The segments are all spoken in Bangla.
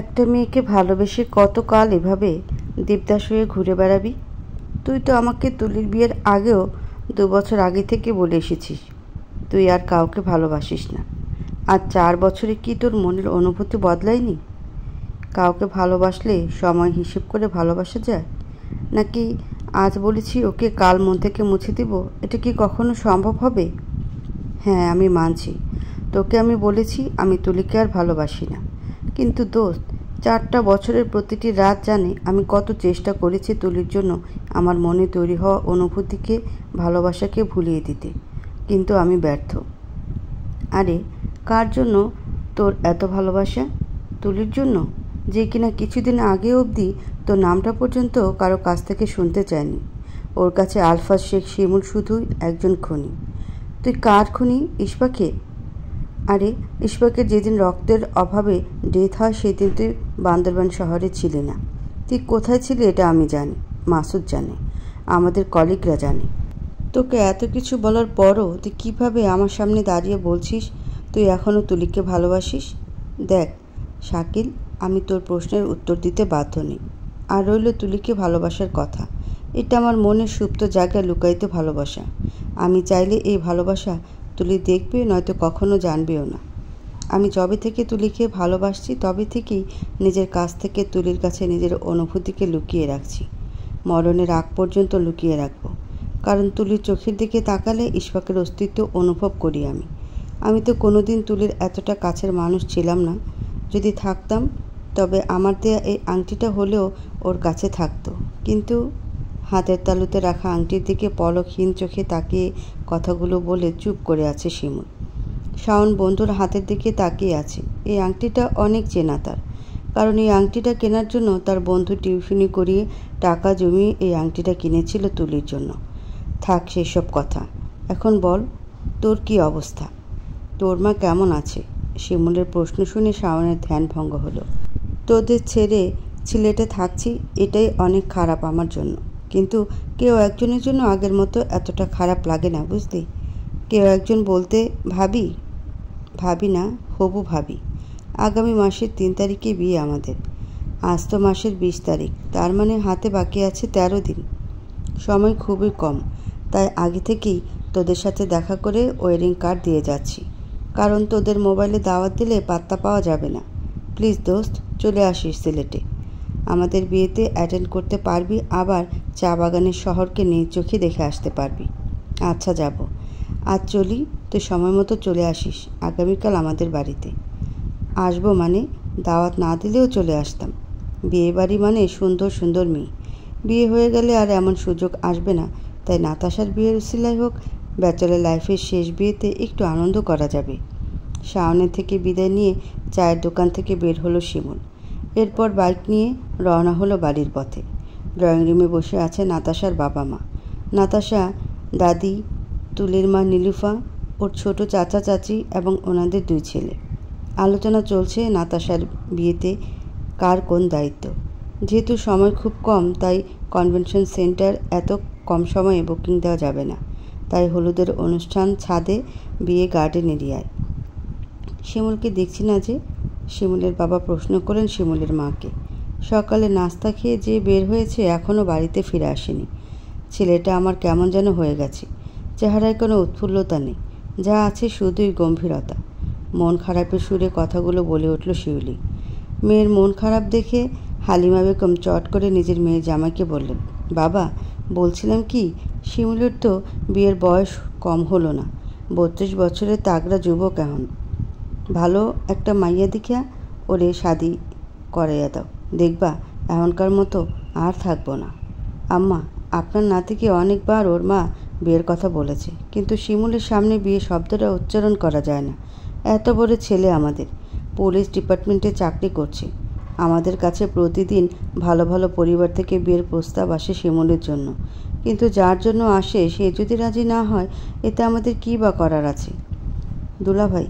একটা মেয়েকে ভালোবেসে কতকাল এভাবে দেবদাস হয়ে ঘুরে বেড়াবি তুই তো আমাকে তুলির বিয়ের আগেও দু বছর আগে থেকে বলে এসেছিস তুই আর কাউকে ভালোবাসিস না আর চার বছরে কি তোর মনের অনুভূতি বদলায়নি কাউকে ভালোবাসলে সময় হিসেব করে ভালোবাসা যায় নাকি আজ বলেছি ওকে কাল মন থেকে মুছে দিব এটা কি কখনো সম্ভব হবে হ্যাঁ আমি মানছি তোকে আমি বলেছি আমি তুলিকে আর ভালোবাসি না কিন্তু দোস্ত চারটা বছরের প্রতিটি রাত জানে আমি কত চেষ্টা করেছি তুলির জন্য আমার মনে তৈরি হওয়া অনুভূতিকে ভালোবাসাকে ভুলিয়ে দিতে কিন্তু আমি ব্যর্থ আরে কার জন্য তোর এত ভালোবাসা তুলির জন্য যে কিনা কিছুদিন আগে অবধি তোর নামটা পর্যন্ত কারো কাছ থেকে শুনতে চায়নি ওর কাছে আলফা শেখ শিমুল শুধুই একজন খুনি তুই কার খুনি ইস্পাখে আরে ইশফাকের যেদিন রক্তের অভাবে ডেথ হয় সেদিন তুই বান্দরবান শহরে ছিলি না তুই কোথায় ছিলি এটা আমি জানি মাসুদ জানে আমাদের কলিগরা জানে তোকে এত কিছু বলার পরও তুই কিভাবে আমার সামনে দাঁড়িয়ে বলছিস তুই এখনও তুলিকে ভালোবাসিস দেখ শাকিল আমি তোর প্রশ্নের উত্তর দিতে বাধ্য নেই আর রইল তুলিকে ভালোবাসার কথা এটা আমার মনের সুপ্ত জায়গায় লুকাইতে ভালোবাসা আমি চাইলে এই ভালোবাসা তুলি দেখবে নয়তো কখনো জানবেও না আমি যবে থেকে তুলিকে ভালোবাসছি তবে থেকেই নিজের কাছ থেকে তুলির কাছে নিজের অনুভূতিকে লুকিয়ে রাখছি মরণের আগ পর্যন্ত লুকিয়ে রাখবো কারণ তুলির চোখের দিকে তাকালে ইশফাকের অস্তিত্ব অনুভব করি আমি আমি তো কোনোদিন তুলির এতটা কাছের মানুষ ছিলাম না যদি থাকতাম তবে আমার দেয়া এই আংটিটা হলেও ওর কাছে থাকতো কিন্তু হাতের তালুতে রাখা আংটির দিকে পলকহীন চোখে তাকিয়ে কথাগুলো বলে চুপ করে আছে শিমুল শাওন বন্ধুর হাতের দিকে তাকিয়ে আছে এই আংটিটা অনেক চেনা তার কারণ এই আংটিটা কেনার জন্য তার বন্ধু টিউশনি করিয়ে টাকা জমিয়ে এই আংটিটা কিনেছিল তুলির জন্য থাক সেসব কথা এখন বল তোর কি অবস্থা তোর মা কেমন আছে শিমুলের প্রশ্ন শুনে শাওনের ধ্যান ভঙ্গ হলো তোদের ছেড়ে ছেলেটা থাকছি এটাই অনেক খারাপ আমার জন্য কিন্তু কেউ একজনের জন্য আগের মতো এতটা খারাপ লাগে না বুঝলি কেউ একজন বলতে ভাবি ভাবি না হবু ভাবি আগামী মাসের তিন তারিখে বিয়ে আমাদের আজ তো মাসের বিশ তারিখ তার মানে হাতে বাকি আছে তেরো দিন সময় খুবই কম তাই আগে থেকেই তোদের সাথে দেখা করে ওয়েডিং কার্ড দিয়ে যাচ্ছি কারণ তোদের মোবাইলে দাওয়াত দিলে পাত্তা পাওয়া যাবে না প্লিজ দোস্ত চলে আসিস সিলেটে আমাদের বিয়েতে অ্যাটেন্ড করতে পারবি আবার চা বাগানের শহরকে নিয়ে চোখে দেখে আসতে পারবি আচ্ছা যাব আর চলি তুই সময় মতো চলে আসিস আগামীকাল আমাদের বাড়িতে আসবো মানে দাওয়াত না দিলেও চলে আসতাম বিয়ে বাড়ি মানে সুন্দর সুন্দর মেয়ে বিয়ে হয়ে গেলে আর এমন সুযোগ আসবে না তাই নাতাশার বিয়ের সিলাই হোক ব্যাচেলার লাইফের শেষ বিয়েতে একটু আনন্দ করা যাবে শাওনের থেকে বিদায় নিয়ে চায়ের দোকান থেকে বের হলো শিমুল এরপর বাইক নিয়ে রওনা হলো বাড়ির পথে ড্রয়িং রুমে বসে আছে নাতাশার বাবা মা নাতাশা দাদি তুলির মা নীলুফা ওর ছোট চাচা চাচি এবং ওনাদের দুই ছেলে আলোচনা চলছে নাতাশার বিয়েতে কার কোন দায়িত্ব যেহেতু সময় খুব কম তাই কনভেনশন সেন্টার এত কম সময়ে বুকিং দেওয়া যাবে না তাই হলুদের অনুষ্ঠান ছাদে বিয়ে গার্ডেন এরিয়ায় শ্যামলকে দেখছি না যে শিমুলের বাবা প্রশ্ন করেন শিমুলের মাকে সকালে নাস্তা খেয়ে যে বের হয়েছে এখনও বাড়িতে ফিরে আসেনি ছেলেটা আমার কেমন যেন হয়ে গেছে চেহারায় কোনো উৎফুল্লতা নেই যা আছে শুধুই গম্ভীরতা মন খারাপের সুরে কথাগুলো বলে উঠল শিউলি মেয়ের মন খারাপ দেখে হালিমা বেগম চট করে নিজের মেয়ে জামাইকে বললেন বাবা বলছিলাম কি শিমুলের তো বিয়ের বয়স কম হলো না বত্রিশ বছরের তাগড়া যুবক এখন ভালো একটা মাইয়া দেখিয়া ওরে শাদি করাইয়া দাও দেখবা এখনকার মতো আর থাকবো না আম্মা আপনার নাতিকে অনেকবার ওর মা বিয়ের কথা বলেছে কিন্তু শিমুলের সামনে বিয়ে শব্দটা উচ্চারণ করা যায় না এত বড় ছেলে আমাদের পুলিশ ডিপার্টমেন্টে চাকরি করছে আমাদের কাছে প্রতিদিন ভালো ভালো পরিবার থেকে বিয়ের প্রস্তাব আসে শিমুলের জন্য কিন্তু যার জন্য আসে সে যদি রাজি না হয় এতে আমাদের কী বা করার আছে দুলাভাই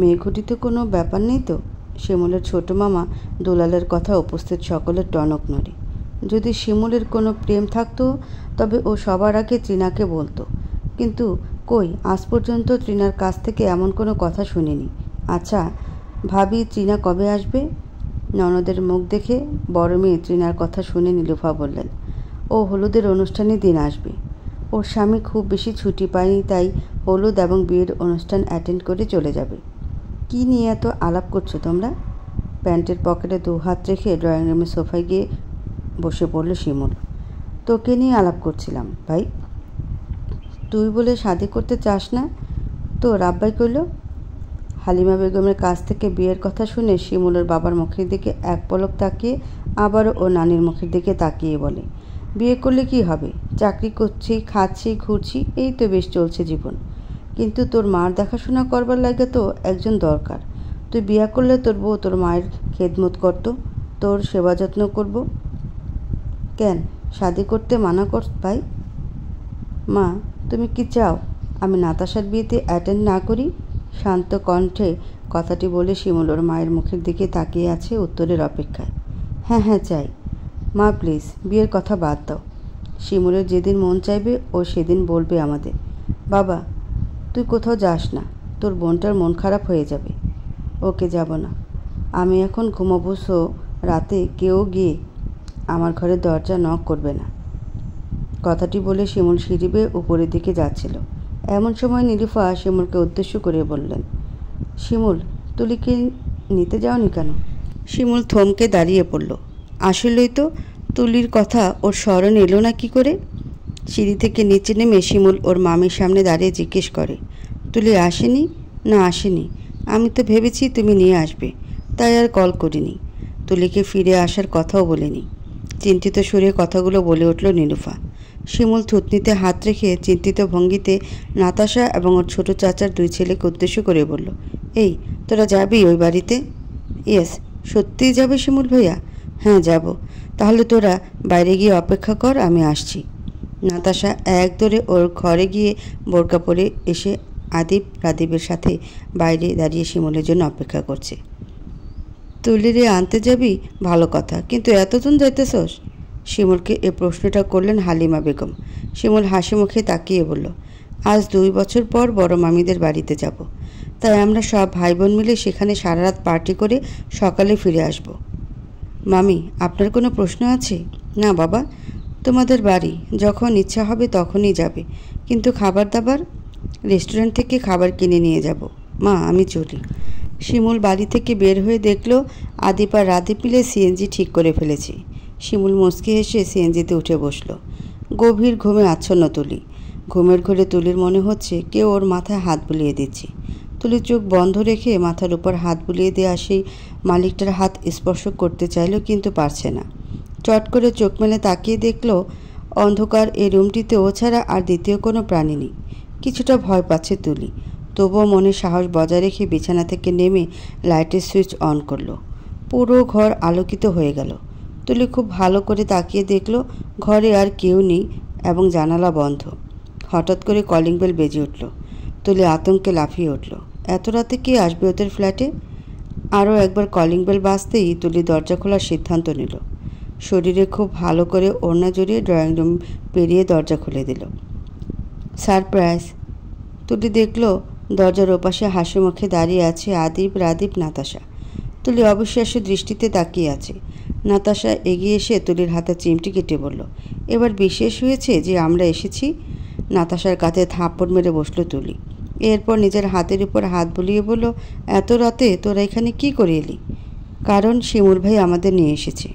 মেয়ে মেয়েঘটিতে কোনো ব্যাপার নেই তো শিমুলের ছোট মামা দুলালের কথা উপস্থিত সকলের টনক নড়ি যদি শিমুলের কোনো প্রেম থাকতো তবে ও সবার আগে ত্রিনাকে বলতো কিন্তু কই আজ পর্যন্ত ত্রিনার কাছ থেকে এমন কোনো কথা শুনিনি আচ্ছা ভাবি ত্রিনা কবে আসবে ননদের মুখ দেখে বড় মেয়ে ত্রিনার কথা শুনে নীলুফা বললেন ও হলুদের অনুষ্ঠানে দিন আসবে ওর স্বামী খুব বেশি ছুটি পায়নি তাই হলুদ এবং বিয়ের অনুষ্ঠান অ্যাটেন্ড করে চলে যাবে কি নিয়ে এত আলাপ করছো তোমরা প্যান্টের পকেটে দু হাত রেখে ড্রয়িং রুমের সোফায় গিয়ে বসে পড়ল শিমুল তোকে নিয়ে আলাপ করছিলাম ভাই তুই বলে শাদি করতে চাস না তো রাব্বাই কইল হালিমা বেগমের কাছ থেকে বিয়ের কথা শুনে শিমুলের বাবার মুখের দিকে এক পলক তাকিয়ে আবারও ও নানির মুখের দিকে তাকিয়ে বলে বিয়ে করলে কি হবে চাকরি করছি খাচ্ছি ঘুরছি এই তো বেশ চলছে জীবন কিন্তু তোর মার দেখাশোনা করবার লাগে তো একজন দরকার তুই বিয়া করলে তোর বউ তোর মায়ের খেদমত করতো তোর সেবা যত্ন করব কেন শাদি করতে মানা কর ভাই মা তুমি কি চাও আমি নাতাশার বিয়েতে অ্যাটেন্ড না করি শান্ত কণ্ঠে কথাটি বলে ওর মায়ের মুখের দিকে তাকিয়ে আছে উত্তরের অপেক্ষায় হ্যাঁ হ্যাঁ চাই মা প্লিজ বিয়ের কথা বাদ দাও শিমুলের যেদিন মন চাইবে ও সেদিন বলবে আমাদের বাবা তুই কোথাও যাস না তোর বোনটার মন খারাপ হয়ে যাবে ওকে যাব না আমি এখন ঘুমাবো সো রাতে কেউ গিয়ে আমার ঘরে দরজা নক করবে না কথাটি বলে শিমুল সিঁড়ি বেয়ে উপরের দিকে যাচ্ছিল এমন সময় নীলুফা শিমুলকে উদ্দেশ্য করে বললেন শিমুল তুলিকে নিতে যাওনি কেন শিমুল থমকে দাঁড়িয়ে পড়ল আসলেই তো তুলির কথা ওর স্মরণ এলো না কি করে সিঁড়ি থেকে নিচে নেমে শিমুল ওর মামির সামনে দাঁড়িয়ে জিজ্ঞেস করে তুলি আসেনি না আসেনি আমি তো ভেবেছি তুমি নিয়ে আসবে তাই আর কল করিনি তুলিকে ফিরে আসার কথাও বলিনি চিন্তিত সুরে কথাগুলো বলে উঠল নীলুফা শিমুল থুতনিতে হাত রেখে চিন্তিত ভঙ্গিতে নাতাশা এবং ওর ছোট চাচার দুই ছেলেকে উদ্দেশ্য করে বলল এই তোরা যাবি ওই বাড়িতে ইয়েস সত্যিই যাবে শিমুল ভাইয়া হ্যাঁ যাব তাহলে তোরা বাইরে গিয়ে অপেক্ষা কর আমি আসছি নাতাশা এক দরে ওর ঘরে গিয়ে বোরকা পরে এসে আদিব রাদীপের সাথে বাইরে দাঁড়িয়ে শিমুলের জন্য অপেক্ষা করছে তুলিরে আনতে যাবি ভালো কথা কিন্তু এতজন যাইতেছস শিমুলকে এ প্রশ্নটা করলেন হালিমা বেগম শিমুল হাসি মুখে তাকিয়ে বলল আজ দুই বছর পর বড় মামিদের বাড়িতে যাব তাই আমরা সব ভাই বোন মিলে সেখানে সারা রাত পার্টি করে সকালে ফিরে আসব মামি আপনার কোনো প্রশ্ন আছে না বাবা তোমাদের বাড়ি যখন ইচ্ছা হবে তখনই যাবে কিন্তু খাবার দাবার রেস্টুরেন্ট থেকে খাবার কিনে নিয়ে যাব মা আমি চলি শিমুল বাড়ি থেকে বের হয়ে দেখল আদিপ আর রাধে পিলে সিএনজি ঠিক করে ফেলেছে শিমুল মুসকি হেসে সিএনজিতে উঠে বসল গভীর ঘুমে আচ্ছন্ন তুলি ঘুমের ঘরে তুলির মনে হচ্ছে কেউ ওর মাথায় হাত বুলিয়ে দিচ্ছে তুলির চোখ বন্ধ রেখে মাথার উপর হাত বুলিয়ে দেওয়া সেই মালিকটার হাত স্পর্শ করতে চাইল কিন্তু পারছে না চট করে চোখ মেলে তাকিয়ে দেখল অন্ধকার এই রুমটিতে ও ছাড়া আর দ্বিতীয় কোনো প্রাণী নেই কিছুটা ভয় পাচ্ছে তুলি তবুও মনে সাহস বজায় রেখে বিছানা থেকে নেমে লাইটের সুইচ অন করলো পুরো ঘর আলোকিত হয়ে গেল তুলি খুব ভালো করে তাকিয়ে দেখল ঘরে আর কেউ নেই এবং জানালা বন্ধ হঠাৎ করে কলিং বেল বেজে উঠল তুলি আতঙ্কে লাফিয়ে উঠল এত রাতে কে আসবে ওদের ফ্ল্যাটে আরও একবার কলিং বেল বাঁচতেই তুলি দরজা খোলার সিদ্ধান্ত নিল শরীরে খুব ভালো করে ওড়না জড়িয়ে ড্রয়িং রুম পেরিয়ে দরজা খুলে দিল সারপ্রাইজ তুলি দেখলো দরজার ওপাশে হাসি মুখে দাঁড়িয়ে আছে আদিব রাদীপ নাতাশা তুলি অবিশ্বাস্য দৃষ্টিতে তাকিয়ে আছে নাতাশা এগিয়ে এসে তুলির হাতে চিমটি কেটে বলল এবার বিশেষ হয়েছে যে আমরা এসেছি নাতাশার কাঁধে থাপ্পড় মেরে বসলো তুলি এরপর নিজের হাতের উপর হাত বুলিয়ে বলল এত রাতে তোরা এখানে কি করে এলি কারণ শিমুল ভাই আমাদের নিয়ে এসেছে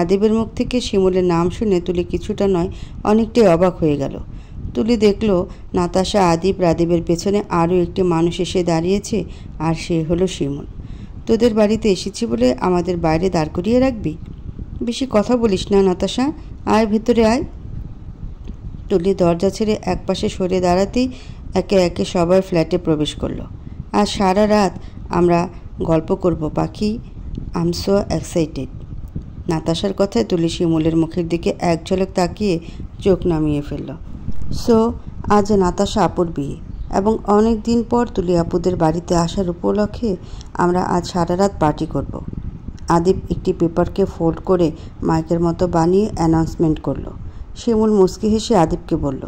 আদেবের মুখ থেকে শিমুলের নাম শুনে তুলি কিছুটা নয় অনেকটাই অবাক হয়ে গেল তুলি দেখল নাতাশা আদিব রাদেবের পেছনে আরও একটি মানুষ এসে দাঁড়িয়েছে আর সে হলো শিমুল তোদের বাড়িতে এসেছি বলে আমাদের বাইরে দাঁড় করিয়ে রাখবি বেশি কথা বলিস না নাতাশা আয় ভেতরে আয় টুলি দরজা ছেড়ে একপাশে সরে দাঁড়াতেই একে একে সবাই ফ্ল্যাটে প্রবেশ করলো আর সারা রাত আমরা গল্প করব পাখি আম সো এক্সাইটেড নাতাশার কথায় তুলি শিমুলের মুখের দিকে এক ঝলক তাকিয়ে চোখ নামিয়ে ফেলল সো আজ নাতাশা আপুর বিয়ে এবং অনেক দিন পর তুলি আপুদের বাড়িতে আসার উপলক্ষে আমরা আজ সারা রাত পার্টি করব। আদিপ একটি পেপারকে ফোল্ড করে মাইকের মতো বানিয়ে অ্যানাউন্সমেন্ট করলো শিমুল মুসকি হেসে আদিপকে বলল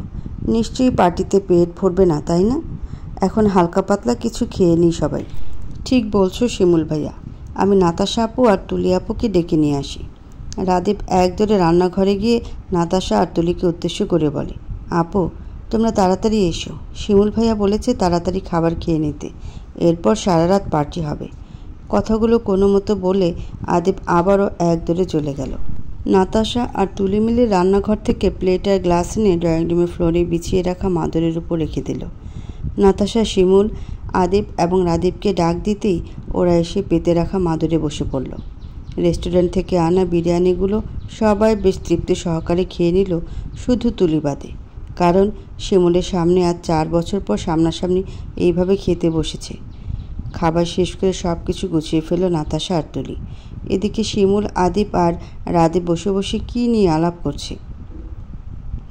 নিশ্চয়ই পার্টিতে পেট ভরবে না তাই না এখন হালকা পাতলা কিছু খেয়ে নিই সবাই ঠিক বলছো শিমুল ভাইয়া আমি নাতাশা আপু আর তুলি আপুকে ডেকে নিয়ে আসি রাদীপ একদরে রান্নাঘরে গিয়ে নাতাশা আর তুলিকে উদ্দেশ্য করে বলে আপু তোমরা তাড়াতাড়ি এসো শিমুল ভাইয়া বলেছে তাড়াতাড়ি খাবার খেয়ে নিতে এরপর সারা রাত পার্টি হবে কথাগুলো কোনো মতো বলে আদিব আবারও একদরে চলে গেল নাতাশা আর তুলি মিলে রান্নাঘর থেকে প্লেট আর গ্লাস নিয়ে ড্রয়িং রুমের ফ্লোরে বিছিয়ে রাখা মাদুরের উপর রেখে দিল নাতাশা শিমুল আদিব এবং রাদীপকে ডাক দিতেই ওরা এসে পেতে রাখা মাদুরে বসে পড়ল রেস্টুরেন্ট থেকে আনা বিরিয়ানিগুলো সবাই বেশ তৃপ্তি সহকারে খেয়ে নিল শুধু তুলি বাদে কারণ শিমুলের সামনে আর চার বছর পর সামনাসামনি এইভাবে খেতে বসেছে খাবার শেষ করে সব কিছু গুছিয়ে ফেলল নাতাশা আর তুলি এদিকে শিমুল আদিপ আর রাদে বসে বসে কী নিয়ে আলাপ করছে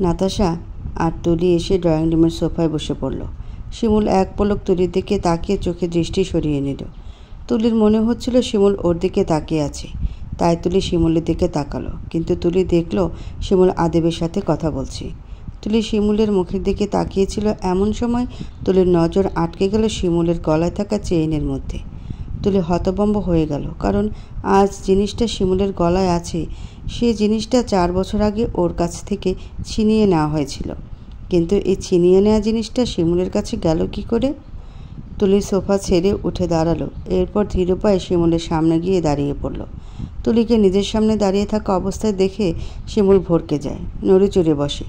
নাতাশা আর তুলি এসে ড্রয়িং রুমের সোফায় বসে পড়ল শিমুল এক পলক তুলির দিকে তাকিয়ে চোখে দৃষ্টি সরিয়ে নিল তুলির মনে হচ্ছিল শিমুল ওর দিকে তাকিয়ে আছে তাই তুলি শিমুলের দিকে তাকালো কিন্তু তুলি দেখল শিমুল আদেবের সাথে কথা বলছে তুলি শিমুলের মুখের দিকে তাকিয়েছিল এমন সময় তুলির নজর আটকে গেল শিমুলের গলায় থাকা চেইনের মধ্যে তুলি হতবম্ব হয়ে গেল কারণ আজ জিনিসটা শিমুলের গলায় আছে সে জিনিসটা চার বছর আগে ওর কাছ থেকে ছিনিয়ে নেওয়া হয়েছিল কিন্তু এই ছিনিয়ে নেওয়া জিনিসটা শিমুলের কাছে গেল কি করে তুলি সোফা ছেড়ে উঠে দাঁড়ালো এরপর ধীর পায়ে শিমুলের সামনে গিয়ে দাঁড়িয়ে পড়ল তুলিকে নিজের সামনে দাঁড়িয়ে থাকা অবস্থায় দেখে শিমুল ভরকে যায় নড়ে চড়ে বসে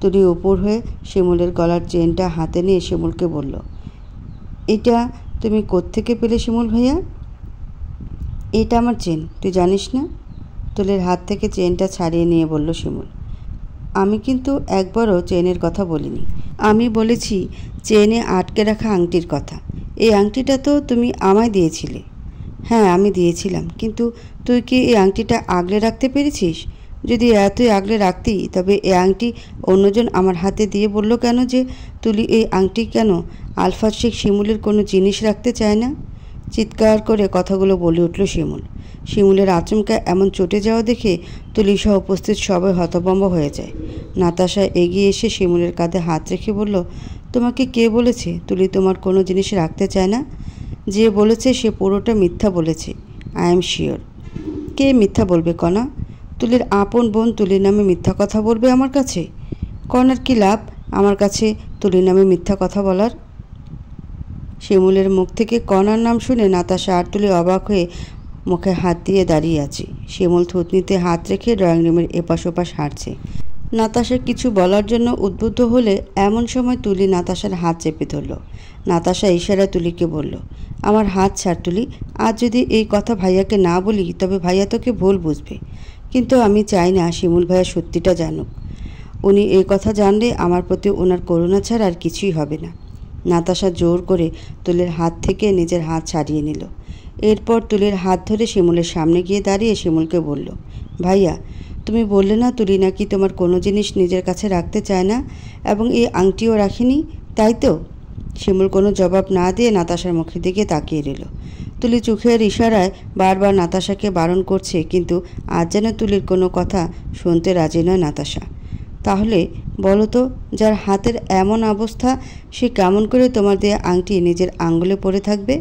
তুলি উপর হয়ে শিমুলের গলার চেনটা হাতে নিয়ে শিমুলকে বলল এটা তুমি কোত্থেকে পেলে শিমুল ভাইয়া এটা আমার চেন তুই জানিস না তুলির হাত থেকে চেনটা ছাড়িয়ে নিয়ে বলল শিমুল আমি কিন্তু একবারও চেনের কথা বলিনি আমি বলেছি চেনে আটকে রাখা আংটির কথা এই আংটিটা তো তুমি আমায় দিয়েছিলে হ্যাঁ আমি দিয়েছিলাম কিন্তু তুই কি এই আংটিটা আগলে রাখতে পেরেছিস যদি এতই আগলে রাখতি তবে এই আংটি অন্যজন আমার হাতে দিয়ে বলল কেন যে তুলি এই আংটি কেন আলফা শেখ শিমুলের কোনো জিনিস রাখতে চায় না চিৎকার করে কথাগুলো বলে উঠল শিমুল শিমুলের আচমকা এমন চটে যাওয়া দেখে তুলিসহ উপস্থিত সবাই হতভম্ব হয়ে যায় নাতাশা এগিয়ে এসে শিমুলের কাঁধে হাত রেখে বলল তোমাকে কে বলেছে তুলি তোমার কোনো জিনিস রাখতে চায় না যে বলেছে সে পুরোটা মিথ্যা বলেছে আই এম শিওর কে মিথ্যা বলবে কণা তুলির আপন বোন তুলির নামে মিথ্যা কথা বলবে আমার কাছে কণার কি লাভ আমার কাছে তুলির নামে মিথ্যা কথা বলার শিমুলের মুখ থেকে কণার নাম শুনে নাতাশা আর তুলি অবাক হয়ে মুখে হাত দিয়ে দাঁড়িয়ে আছি শ্যামল থুতনিতে হাত রেখে ড্রয়িং রুমের এপাশ ওপাশ হাঁটছে নাতাশা কিছু বলার জন্য উদ্বুদ্ধ হলে এমন সময় তুলি নাতাশার হাত চেপে ধরল নাতাশা ইশারা তুলিকে বলল আমার হাত ছাড় তুলি আজ যদি এই কথা ভাইয়াকে না বলি তবে ভাইয়া তোকে ভুল বুঝবে কিন্তু আমি চাই না শিমুল ভাইয়া সত্যিটা জানুক উনি এই কথা জানলে আমার প্রতি ওনার করুণা ছাড়া আর কিছুই হবে না নাতাশা জোর করে তুলের হাত থেকে নিজের হাত ছাড়িয়ে নিল এরপর তুলির হাত ধরে শিমুলের সামনে গিয়ে দাঁড়িয়ে শিমুলকে বলল ভাইয়া তুমি বললে না তুলি নাকি তোমার কোনো জিনিস নিজের কাছে রাখতে চায় না এবং এই আংটিও রাখিনি তাই তো শিমুল কোনো জবাব না দিয়ে নাতাশার মুখের দিকে তাকিয়ে রইল তুলি চোখের ইশারায় বারবার নাতাশাকে বারণ করছে কিন্তু আজ যেন তুলির কোনো কথা শুনতে রাজি নয় নাতাশা তাহলে বলো তো যার হাতের এমন অবস্থা সে কেমন করে তোমার দিয়ে আংটি নিজের আঙ্গুলে পড়ে থাকবে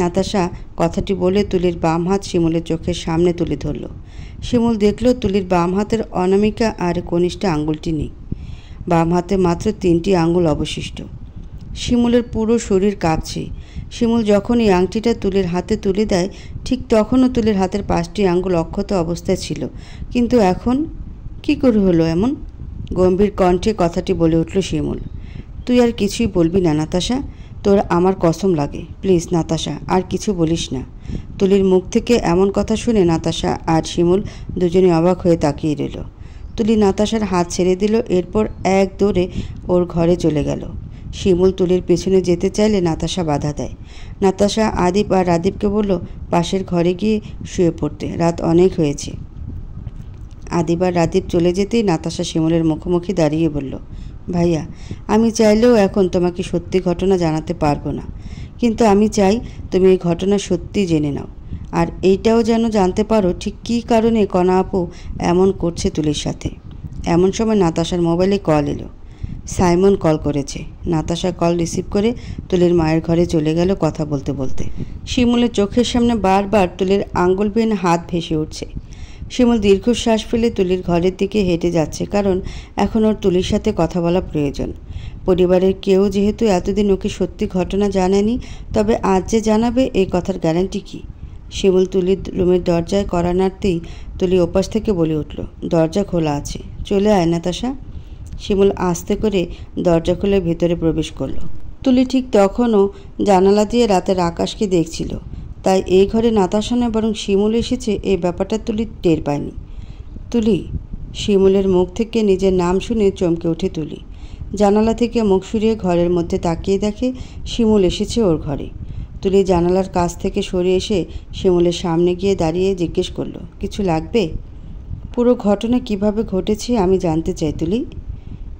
নাতাশা কথাটি বলে তুলির বাম হাত শিমুলের চোখের সামনে তুলে ধরল শিমুল দেখল তুলির বাম হাতের অনামিকা আর কনিষ্ঠা আঙ্গুলটি নেই বাম হাতে মাত্র তিনটি আঙ্গুল অবশিষ্ট শিমুলের পুরো শরীর কাঁপছে শিমুল যখন এই আংটিটা তুলির হাতে তুলে দেয় ঠিক তখনও তুলির হাতের পাঁচটি আঙ্গুল অক্ষত অবস্থায় ছিল কিন্তু এখন কি করে হলো এমন গম্ভীর কণ্ঠে কথাটি বলে উঠল শিমুল তুই আর কিছুই বলবি না নাতাশা তোর আমার কসম লাগে প্লিজ নাতাশা আর কিছু বলিস না তুলির মুখ থেকে এমন কথা শুনে নাতাশা আর শিমুল দুজনে অবাক হয়ে তাকিয়ে রইল তুলি নাতাশার হাত ছেড়ে দিল এরপর এক দৌড়ে ওর ঘরে চলে গেল শিমুল তুলির পেছনে যেতে চাইলে নাতাশা বাধা দেয় নাতাশা আদিপ আর রাদীপকে বলল পাশের ঘরে গিয়ে শুয়ে পড়তে রাত অনেক হয়েছে আদিপ আর রাদীপ চলে যেতেই নাতাশা শিমুলের মুখোমুখি দাঁড়িয়ে বলল ভাইয়া আমি চাইলেও এখন তোমাকে সত্যি ঘটনা জানাতে পারবো না কিন্তু আমি চাই তুমি এই ঘটনা সত্যি জেনে নাও আর এইটাও যেন জানতে পারো ঠিক কী কারণে কণা আপু এমন করছে তুলির সাথে এমন সময় নাতাশার মোবাইলে কল এলো সাইমন কল করেছে নাতাশা কল রিসিভ করে তুলের মায়ের ঘরে চলে গেল কথা বলতে বলতে শিমুলের চোখের সামনে বারবার তুলের আঙ্গুল বেন হাত ভেসে উঠছে শিমুল দীর্ঘশ্বাস ফেলে তুলির ঘরের দিকে হেঁটে যাচ্ছে কারণ এখন ওর তুলির সাথে কথা বলা প্রয়োজন পরিবারের কেউ যেহেতু এতদিন ওকে সত্যি ঘটনা জানেনি তবে আজ যে জানাবে এই কথার গ্যারান্টি কী শিমুল তুলির রুমের দরজায় করা নাড়তেই তুলি ওপাশ থেকে বলে উঠল দরজা খোলা আছে চলে আয় নাতাশা শিমুল আস্তে করে দরজা খুলে ভেতরে প্রবেশ করলো তুলি ঠিক তখনও জানালা দিয়ে রাতের আকাশকে দেখছিল তাই এই ঘরে নাতাশা নয় বরং শিমুল এসেছে এই ব্যাপারটা তুলি টের পায়নি তুলি শিমুলের মুখ থেকে নিজের নাম শুনে চমকে ওঠে তুলি জানালা থেকে মুখ সরিয়ে ঘরের মধ্যে তাকিয়ে দেখে শিমুল এসেছে ওর ঘরে তুলি জানালার কাছ থেকে সরে এসে শিমুলের সামনে গিয়ে দাঁড়িয়ে জিজ্ঞেস করলো কিছু লাগবে পুরো ঘটনা কিভাবে ঘটেছে আমি জানতে চাই তুলি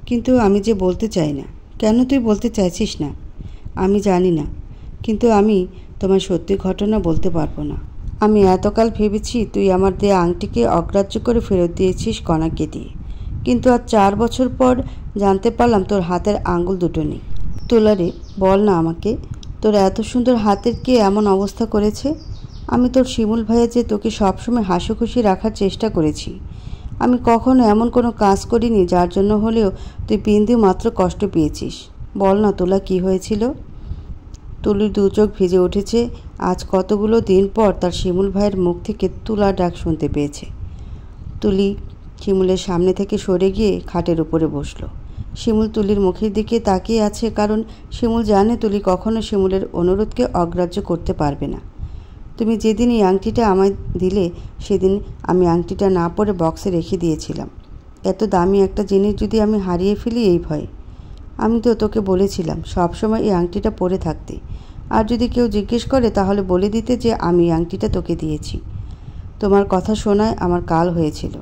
কিন্তু আমি যে বলতে চাই না কেন তুই বলতে চাইছিস না আমি জানি না কিন্তু আমি তোমার সত্যি ঘটনা বলতে পারবো না আমি এতকাল ভেবেছি তুই আমার দেয়া আংটিকে অগ্রাহ্য করে ফেরত দিয়েছিস কণাকে দিয়ে কিন্তু আর চার বছর পর জানতে পারলাম তোর হাতের আঙ্গুল দুটো নেই তোলারে বল না আমাকে তোর এত সুন্দর হাতের কে এমন অবস্থা করেছে আমি তোর শিমুল ভাইয়া যে তোকে সবসময় হাসুখুশি রাখার চেষ্টা করেছি আমি কখনো এমন কোনো কাজ করিনি যার জন্য হলেও তুই বিন্দু মাত্র কষ্ট পেয়েছিস বল না তোলা কি হয়েছিল তুলির দু চোখ ভিজে উঠেছে আজ কতগুলো দিন পর তার শিমুল ভাইয়ের মুখ থেকে তুলা ডাক শুনতে পেয়েছে তুলি শিমুলের সামনে থেকে সরে গিয়ে খাটের উপরে বসলো শিমুল তুলির মুখের দিকে তাকিয়ে আছে কারণ শিমুল জানে তুলি কখনো শিমুলের অনুরোধকে অগ্রাহ্য করতে পারবে না তুমি যেদিন এই আংটিটা আমায় দিলে সেদিন আমি আংটিটা না পরে বক্সে রেখে দিয়েছিলাম এত দামি একটা জিনিস যদি আমি হারিয়ে ফেলি এই ভয়ে আমি তো তোকে বলেছিলাম সবসময় এই আংটিটা পরে থাকতে আর যদি কেউ জিজ্ঞেস করে তাহলে বলে দিতে যে আমি আংটিটা তোকে দিয়েছি তোমার কথা শোনায় আমার কাল হয়েছিল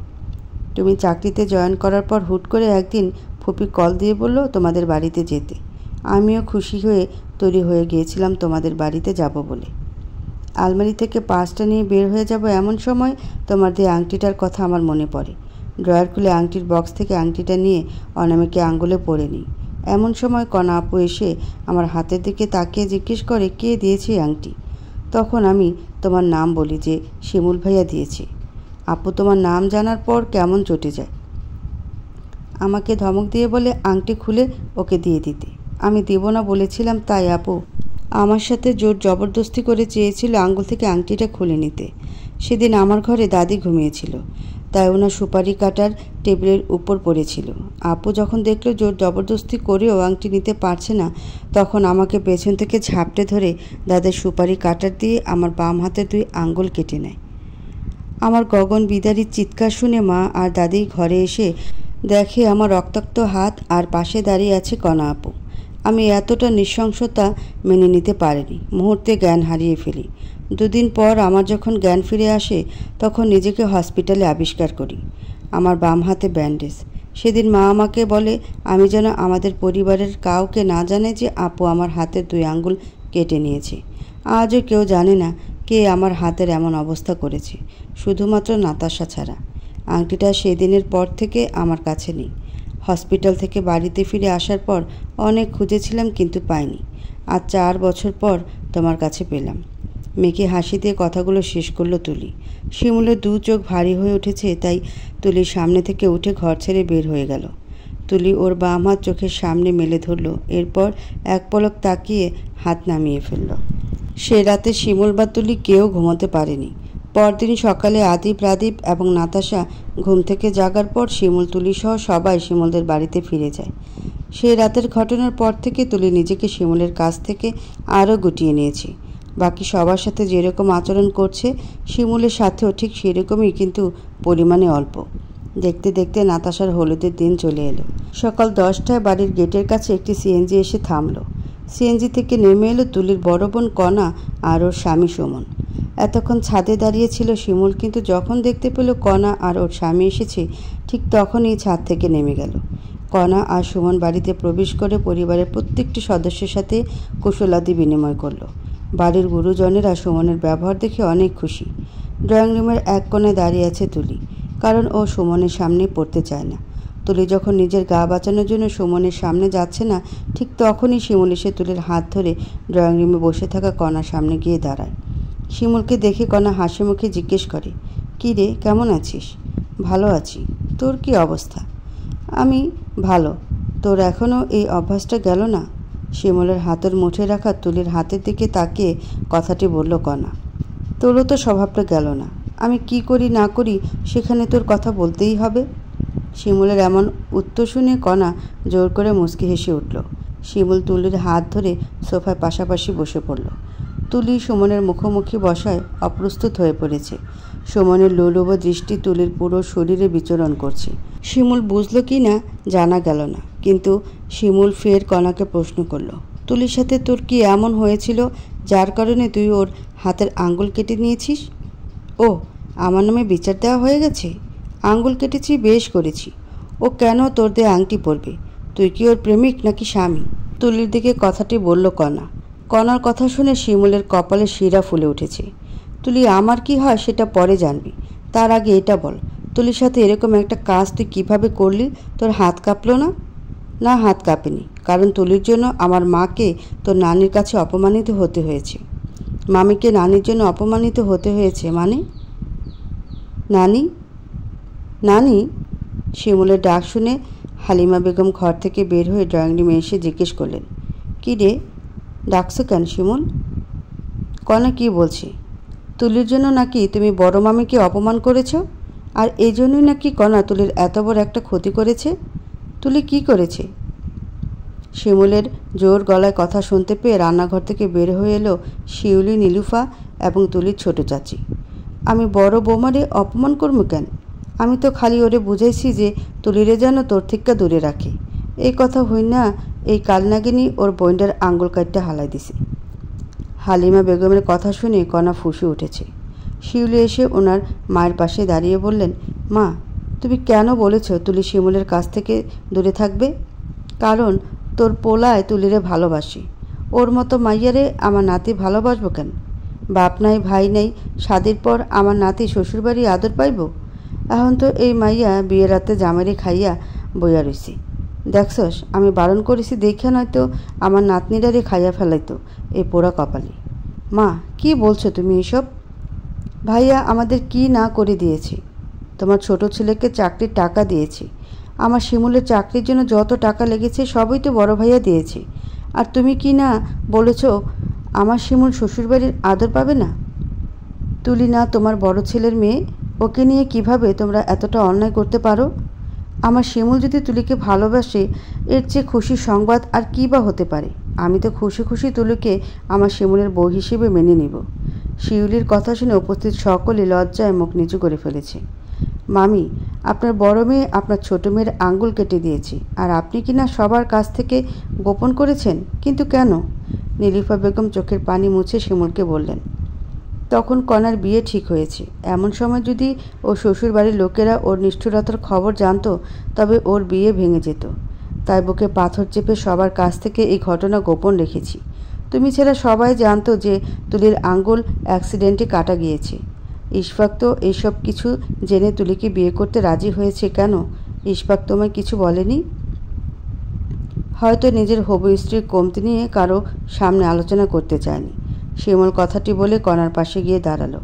তুমি চাকরিতে জয়েন করার পর হুট করে একদিন ফুপি কল দিয়ে বলল তোমাদের বাড়িতে যেতে আমিও খুশি হয়ে তৈরি হয়ে গিয়েছিলাম তোমাদের বাড়িতে যাব বলে আলমারি থেকে পাঁচটা নিয়ে বের হয়ে যাব এমন সময় তোমার দিয়ে আংটিটার কথা আমার মনে পড়ে ড্রয়ার খুলে আংটির বক্স থেকে আংটিটা নিয়ে অনামিকে আঙ্গুলে পরে নিই এমন সময় কণা আপু এসে আমার হাতের দিকে তাকিয়ে জিজ্ঞেস করে কে দিয়েছে আংটি তখন আমি তোমার নাম বলি যে শিমুল ভাইয়া দিয়েছে আপু তোমার নাম জানার পর কেমন চটে যায় আমাকে ধমক দিয়ে বলে আংটি খুলে ওকে দিয়ে দিতে আমি দেব না বলেছিলাম তাই আপু আমার সাথে জোর জবরদস্তি করে চেয়েছিল আঙ্গুল থেকে আংটিটা খুলে নিতে সেদিন আমার ঘরে দাদি ঘুমিয়েছিল তাই ওনার সুপারি কাটার টেবিলের উপর পড়েছিল আপু যখন দেখল জোর জবরদস্তি করেও আংটি নিতে পারছে না তখন আমাকে পেছন থেকে ঝাপটে ধরে দাদের সুপারি কাটার দিয়ে আমার বাম হাতে দুই আঙ্গুল কেটে নেয় আমার গগন বিদারির চিৎকার শুনে মা আর দাদি ঘরে এসে দেখে আমার রক্তাক্ত হাত আর পাশে দাঁড়িয়ে আছে কণা আপু আমি এতটা নৃশংসতা মেনে নিতে পারিনি মুহূর্তে জ্ঞান হারিয়ে ফেলি দুদিন পর আমার যখন জ্ঞান ফিরে আসে তখন নিজেকে হসপিটালে আবিষ্কার করি আমার বাম হাতে ব্যান্ডেজ সেদিন মা আমাকে বলে আমি যেন আমাদের পরিবারের কাউকে না জানে যে আপু আমার হাতের দুই আঙ্গুল কেটে নিয়েছে আজও কেউ জানে না কে আমার হাতের এমন অবস্থা করেছে শুধুমাত্র নাতাশা ছাড়া আংটিটা সেদিনের পর থেকে আমার কাছে নেই হসপিটাল থেকে বাড়িতে ফিরে আসার পর অনেক খুঁজেছিলাম কিন্তু পাইনি আর চার বছর পর তোমার কাছে পেলাম মেয়েকে হাসি দিয়ে কথাগুলো শেষ করলো তুলি শিমুলের দু চোখ ভারী হয়ে উঠেছে তাই তুলির সামনে থেকে উঠে ঘর ছেড়ে বের হয়ে গেল তুলি ওর বাম হাত চোখের সামনে মেলে ধরল এরপর এক পলক তাকিয়ে হাত নামিয়ে ফেলল সে রাতে শিমুল বা তুলি কেউ ঘুমাতে পারেনি পরদিন সকালে আদিপ রাদীপ এবং নাতাশা ঘুম থেকে জাগার পর শিমুল তুলি সহ সবাই শিমুলদের বাড়িতে ফিরে যায় সেই রাতের ঘটনার পর থেকে তুলি নিজেকে শিমুলের কাছ থেকে আরও গুটিয়ে নিয়েছে বাকি সবার সাথে যেরকম আচরণ করছে শিমুলের সাথেও ঠিক সেরকমই কিন্তু পরিমাণে অল্প দেখতে দেখতে নাতাশার হলুদের দিন চলে এলো সকাল দশটায় বাড়ির গেটের কাছে একটি সিএনজি এসে থামল সিএনজি থেকে নেমে এলো তুলির বড় বোন কণা আর ওর স্বামী সুমন এতক্ষণ ছাদে দাঁড়িয়ে ছিল শিমুল কিন্তু যখন দেখতে পেল কণা আর ওর স্বামী এসেছে ঠিক তখনই ছাদ থেকে নেমে গেল কণা আর সুমন বাড়িতে প্রবেশ করে পরিবারের প্রত্যেকটি সদস্যের সাথে কুশলাদি বিনিময় করলো বাড়ির গুরুজনেরা সুমনের ব্যবহার দেখে অনেক খুশি ড্রয়িং রুমের এক কোণে দাঁড়িয়ে আছে তুলি কারণ ও সুমনের সামনে পড়তে চায় না তুলি যখন নিজের গা বাঁচানোর জন্য সুমনের সামনে যাচ্ছে না ঠিক তখনই শিমুল এসে তুলির হাত ধরে ড্রয়িং রুমে বসে থাকা কণার সামনে গিয়ে দাঁড়ায় শিমুলকে দেখে কণা হাসি মুখে জিজ্ঞেস করে কী রে কেমন আছিস ভালো আছি তোর কি অবস্থা আমি ভালো তোর এখনও এই অভ্যাসটা গেল না শিমলের হাতের মুঠে রাখা তুলির হাতের দিকে তাকিয়ে কথাটি বলল কণা তোরও তো স্বভাবটা গেল না আমি কি করি না করি সেখানে তোর কথা বলতেই হবে শিমুলের এমন উত্তর শুনে কণা জোর করে মুচকি হেসে উঠল শিমুল তুলির হাত ধরে সোফায় পাশাপাশি বসে পড়ল তুলি সুমনের মুখোমুখি বসায় অপ্রস্তুত হয়ে পড়েছে সুমনের লোলুব দৃষ্টি তুলির পুরো শরীরে বিচরণ করছে শিমুল বুঝল কি না জানা গেল না কিন্তু শিমুল ফের কণাকে প্রশ্ন করলো তুলির সাথে তোর কি এমন হয়েছিল যার কারণে তুই ওর হাতের আঙ্গুল কেটে নিয়েছিস ও আমার নামে বিচার দেওয়া হয়ে গেছে আঙ্গুল কেটেছি বেশ করেছি ও কেন তোর দিয়ে আংটি পরবে তুই কি ওর প্রেমিক নাকি স্বামী তুলির দিকে কথাটি বলল কণা কণার কথা শুনে শিমুলের কপালে শিরা ফুলে উঠেছে তুলি আমার কি হয় সেটা পরে জানবি তার আগে এটা বল তুলির সাথে এরকম একটা কাজ তুই কিভাবে করলি তোর হাত কাঁপলো না না হাত কাঁপেনি কারণ তুলির জন্য আমার মাকে তোর নানির কাছে অপমানিত হতে হয়েছে মামিকে নানির জন্য অপমানিত হতে হয়েছে মানে নানি নানি শিমুলের ডাক শুনে হালিমা বেগম ঘর থেকে বের হয়ে ড্রয়িং রুমে এসে জিজ্ঞেস করলেন কী রে ডাকছো কেন শিমুল কনা কী বলছে তুলির জন্য নাকি তুমি বড় মামিকে অপমান করেছো আর এজন্যই নাকি কণা তুলির এত বড় একটা ক্ষতি করেছে তুলি কি করেছে শিমুলের জোর গলায় কথা শুনতে পেয়ে রান্নাঘর থেকে বের হয়ে এলো শিউলি নীলুফা এবং তুলির ছোট চাচি আমি বড় বোমারে অপমান করব কেন আমি তো খালি ওরে বুঝাইছি যে তুলিরে যেন তোর থেকে দূরে রাখে এই কথা হই না এই কালনাগিনী ওর বইন্ডার আঙ্গুল কাটটা হালাই দিছে হালিমা বেগমের কথা শুনে কণা ফুসে উঠেছে শিউলি এসে ওনার মায়ের পাশে দাঁড়িয়ে বললেন মা তুমি কেন বলেছ তুলি শিমুলের কাছ থেকে দূরে থাকবে কারণ তোর পোলায় তুলিরে ভালোবাসি ওর মতো মাইয়ারে আমার নাতি ভালোবাসবো কেন বাপ নাই ভাই নাই স্বাদের পর আমার নাতি শ্বশুরবাড়ি আদর পাইব এখন তো এই মাইয়া বিয়ে রাতে জামারি খাইয়া বইয়া রইছি দেখছস আমি বারণ করেছি দেখে নয়তো আমার নাতনিরারে খাইয়া ফেলাইতো এই পোড়া কপালে মা কি বলছো তুমি এসব ভাইয়া আমাদের কি না করে দিয়েছে তোমার ছোট ছেলেকে চাকরির টাকা দিয়েছি আমার শিমুলের চাকরির জন্য যত টাকা লেগেছে সবই তো বড় ভাইয়া দিয়েছে আর তুমি কি না বলেছ আমার শিমুল শ্বশুরবাড়ির আদর পাবে না তুলি না তোমার বড় ছেলের মেয়ে ওকে নিয়ে কিভাবে তোমরা এতটা অন্যায় করতে পারো আমার শিমুল যদি তুলিকে ভালোবাসে এর চেয়ে খুশি সংবাদ আর কী বা হতে পারে আমি তো খুশি খুশি তুলিকে আমার শিমুলের বউ হিসেবে মেনে নিব শিউলির কথা শুনে উপস্থিত সকলে লজ্জায় মুখ নিচু করে ফেলেছে মামি আপনার বড় মেয়ে আপনার ছোট মেয়ের আঙ্গুল কেটে দিয়েছে আর আপনি কি না সবার কাছ থেকে গোপন করেছেন কিন্তু কেন নীলিফা বেগম চোখের পানি মুছে শিমুলকে বললেন তখন কনার বিয়ে ঠিক হয়েছে এমন সময় যদি ও শ্বশুরবাড়ির লোকেরা ওর নিষ্ঠুরতার খবর জানত তবে ওর বিয়ে ভেঙে যেত তাই বুকে পাথর চেপে সবার কাছ থেকে এই ঘটনা গোপন রেখেছি তুমি ছেলে সবাই জানতো যে তুলির আঙ্গুল অ্যাক্সিডেন্টে কাটা গিয়েছে ইশফাক তো এইসব কিছু জেনে তুলিকে বিয়ে করতে রাজি হয়েছে কেন ইশফাক তোমায় কিছু বলেনি হয়তো নিজের হবু স্ত্রীর কমতি নিয়ে কারো সামনে আলোচনা করতে চায়নি শিমল কথাটি বলে কণার পাশে গিয়ে দাঁড়ালো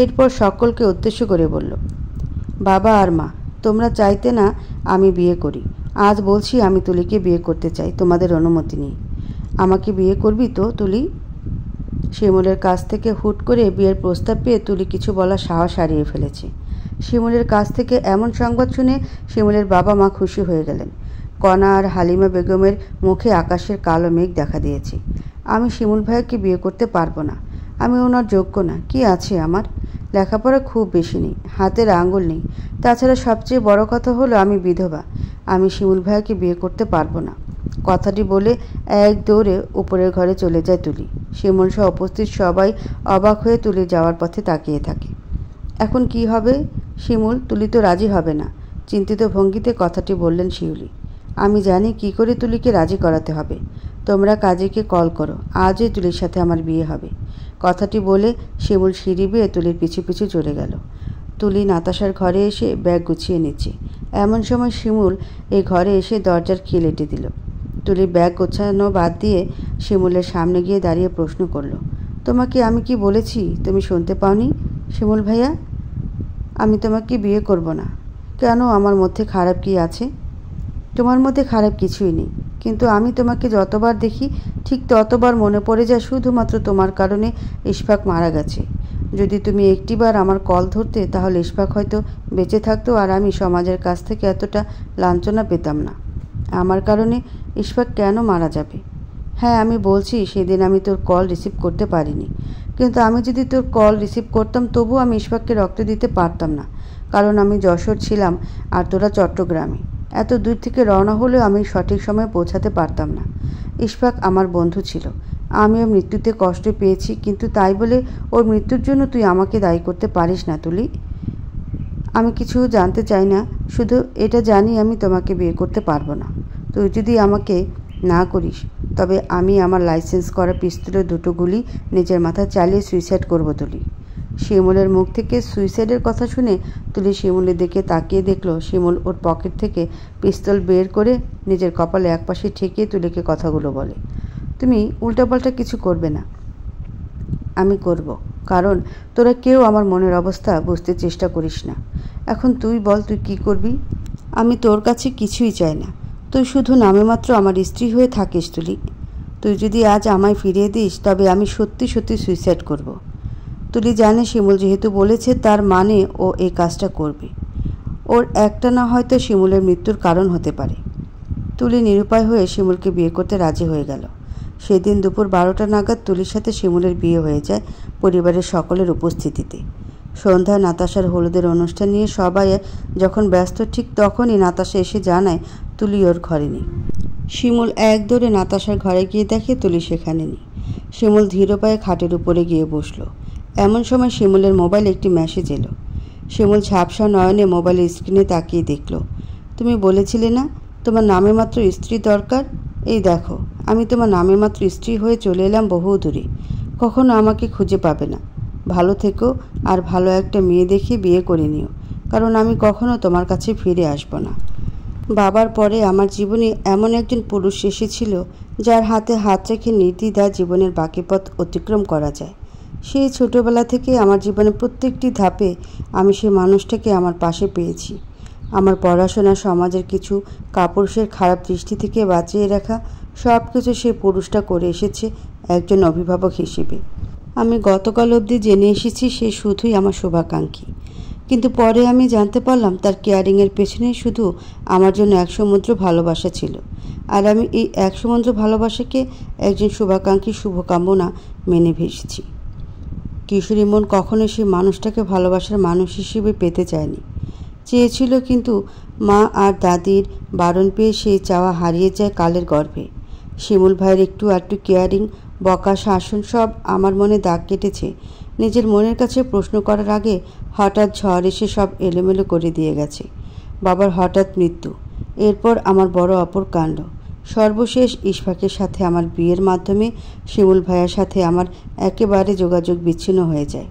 এরপর সকলকে উদ্দেশ্য করে বলল বাবা আর মা তোমরা চাইতে না আমি বিয়ে করি আজ বলছি আমি তুলিকে বিয়ে করতে চাই তোমাদের অনুমতি নিয়ে আমাকে বিয়ে করবি তো তুলি শিমুলের কাছ থেকে হুট করে বিয়ের প্রস্তাব পেয়ে তুলি কিছু বলার সাহস হারিয়ে ফেলেছে শিমুলের কাছ থেকে এমন সংবাদ শুনে শিমুলের বাবা মা খুশি হয়ে গেলেন কণা আর হালিমা বেগমের মুখে আকাশের কালো মেঘ দেখা দিয়েছে আমি শিমুল ভাইকে বিয়ে করতে পারবো না আমি ওনার যোগ্য না কি আছে আমার লেখাপড়া খুব বেশি নেই হাতের আঙুল নেই তাছাড়া সবচেয়ে বড় কথা হলো আমি বিধবা আমি শিমুল ভাইকে বিয়ে করতে পারবো না কথাটি বলে এক দৌড়ে উপরের ঘরে চলে যায় তুলি শিমন সহ উপস্থিত সবাই অবাক হয়ে তুলি যাওয়ার পথে তাকিয়ে থাকে এখন কি হবে শিমুল তুলি তো রাজি হবে না চিন্তিত ভঙ্গিতে কথাটি বললেন শিউলি আমি জানি কি করে তুলিকে রাজি করাতে হবে তোমরা কাজীকে কল করো আজই তুলির সাথে আমার বিয়ে হবে কথাটি বলে শিমুল সিঁড়ি বেয়ে তুলির পিছু পিছু চলে গেল তুলি নাতাশার ঘরে এসে ব্যাগ গুছিয়ে নিচ্ছে এমন সময় শিমুল এই ঘরে এসে দরজার খিল এঁটে দিল তুলি ব্যাগ গোছানো বাদ দিয়ে শিমুলের সামনে গিয়ে দাঁড়িয়ে প্রশ্ন করলো তোমাকে আমি কি বলেছি তুমি শুনতে পাওনি শিমুল ভাইয়া আমি তোমাকে বিয়ে করব না কেন আমার মধ্যে খারাপ কি আছে তোমার মধ্যে খারাপ কিছুই নেই কিন্তু আমি তোমাকে যতবার দেখি ঠিক ততবার মনে পড়ে যায় শুধুমাত্র তোমার কারণে ইশফাক মারা গেছে যদি তুমি একটিবার আমার কল ধরতে তাহলে ইশফাক হয়তো বেঁচে থাকতো আর আমি সমাজের কাছ থেকে এতটা লাঞ্ছনা পেতাম না আমার কারণে ইশফাক কেন মারা যাবে হ্যাঁ আমি বলছি সেদিন আমি তোর কল রিসিভ করতে পারিনি কিন্তু আমি যদি তোর কল রিসিভ করতাম তবুও আমি ইশফাককে রক্ত দিতে পারতাম না কারণ আমি যশোর ছিলাম আর তোরা চট্টগ্রামে এত দূর থেকে রওনা হলেও আমি সঠিক সময়ে পৌঁছাতে পারতাম না ইশফাক আমার বন্ধু ছিল আমিও মৃত্যুতে কষ্ট পেয়েছি কিন্তু তাই বলে ওর মৃত্যুর জন্য তুই আমাকে দায়ী করতে পারিস না তুলি আমি কিছু জানতে চাই না শুধু এটা জানি আমি তোমাকে বিয়ে করতে পারবো না তুই যদি আমাকে না করিস তবে আমি আমার লাইসেন্স করা পিস্তলের দুটো গুলি নিজের মাথা চালিয়ে সুইসাইড করব তুলি শিমুলের মুখ থেকে সুইসাইডের কথা শুনে তুলি শিমুলের দিকে তাকিয়ে দেখল শিমুল ওর পকেট থেকে পিস্তল বের করে নিজের কপালে একপাশে ঠেকিয়ে তুলিকে কথাগুলো বলে তুমি উল্টাপাল্টা কিছু করবে না আমি করব কারণ তোরা কেউ আমার মনের অবস্থা বুঝতে চেষ্টা করিস না এখন তুই বল তুই কি করবি আমি তোর কাছে কিছুই চাই না তুই শুধু নামেমাত্র আমার স্ত্রী হয়ে থাকিস তুলি তুই যদি আজ আমায় ফিরিয়ে দিস তবে আমি সত্যি সত্যি সুইসাইড করব। তুলি জানে শিমুল যেহেতু বলেছে তার মানে ও এই কাজটা করবে ওর একটা না হয়তো শিমুলের মৃত্যুর কারণ হতে পারে তুলি নিরুপায় হয়ে শিমুলকে বিয়ে করতে রাজি হয়ে গেল সেদিন দুপুর বারোটা নাগাদ তুলির সাথে শিমুলের বিয়ে হয়ে যায় পরিবারের সকলের উপস্থিতিতে সন্ধ্যায় নাতাশার হলুদের অনুষ্ঠান নিয়ে সবাই যখন ব্যস্ত ঠিক তখনই নাতাশা এসে জানায় তুলি ওর ঘরে নেই শিমুল এক দৌড়ে নাতাশার ঘরে গিয়ে দেখে তুলি সেখানে নেই শিমুল ধীর পায়ে খাটের উপরে গিয়ে বসল এমন সময় শিমুলের মোবাইল একটি মেসেজ এলো শিমুল ঝাপসা নয়নে মোবাইলের স্ক্রিনে তাকিয়ে দেখল তুমি বলেছিলে না তোমার নামে মাত্র স্ত্রী দরকার এই দেখো আমি তোমার নামে মাত্র স্ত্রী হয়ে চলে এলাম বহু দূরে কখনো আমাকে খুঁজে পাবে না ভালো থেকো আর ভালো একটা মেয়ে দেখে বিয়ে করে নিও কারণ আমি কখনো তোমার কাছে ফিরে আসব না বাবার পরে আমার জীবনে এমন একজন পুরুষ এসেছিল যার হাতে হাত রেখে নির্দ্বিধা জীবনের বাকি পথ অতিক্রম করা যায় সেই ছোটোবেলা থেকে আমার জীবনের প্রত্যেকটি ধাপে আমি সেই মানুষটাকে আমার পাশে পেয়েছি আমার পড়াশোনা সমাজের কিছু কাপুরুষের খারাপ দৃষ্টি থেকে বাঁচিয়ে রাখা সব কিছু সেই পুরুষটা করে এসেছে একজন অভিভাবক হিসেবে আমি গতকাল অবধি জেনে এসেছি সে শুধুই আমার শুভাকাঙ্ক্ষী কিন্তু পরে আমি জানতে পারলাম তার কেয়ারিংয়ের পেছনে শুধু আমার জন্য এক সমুদ্র ভালোবাসা ছিল আর আমি এই এক সমুদ্র ভালোবাসাকে একজন শুভাকাঙ্ক্ষী শুভকামনা মেনে ভেসেছি কিশোরী মন কখনো সেই মানুষটাকে ভালোবাসার মানুষ হিসেবে পেতে চায়নি চেয়েছিল কিন্তু মা আর দাদির বারণ পেয়ে সেই চাওয়া হারিয়ে যায় কালের গর্ভে শিমুল ভাইয়ের একটু একটু কেয়ারিং বকা শাসন সব আমার মনে দাগ কেটেছে নিজের মনের কাছে প্রশ্ন করার আগে হঠাৎ ঝড় এসে সব এলোমেলো করে দিয়ে গেছে বাবার হঠাৎ মৃত্যু এরপর আমার বড় অপর কাণ্ড সর্বশেষ ইশফাকের সাথে আমার বিয়ের মাধ্যমে শিমুল ভাইয়ার সাথে আমার একেবারে যোগাযোগ বিচ্ছিন্ন হয়ে যায়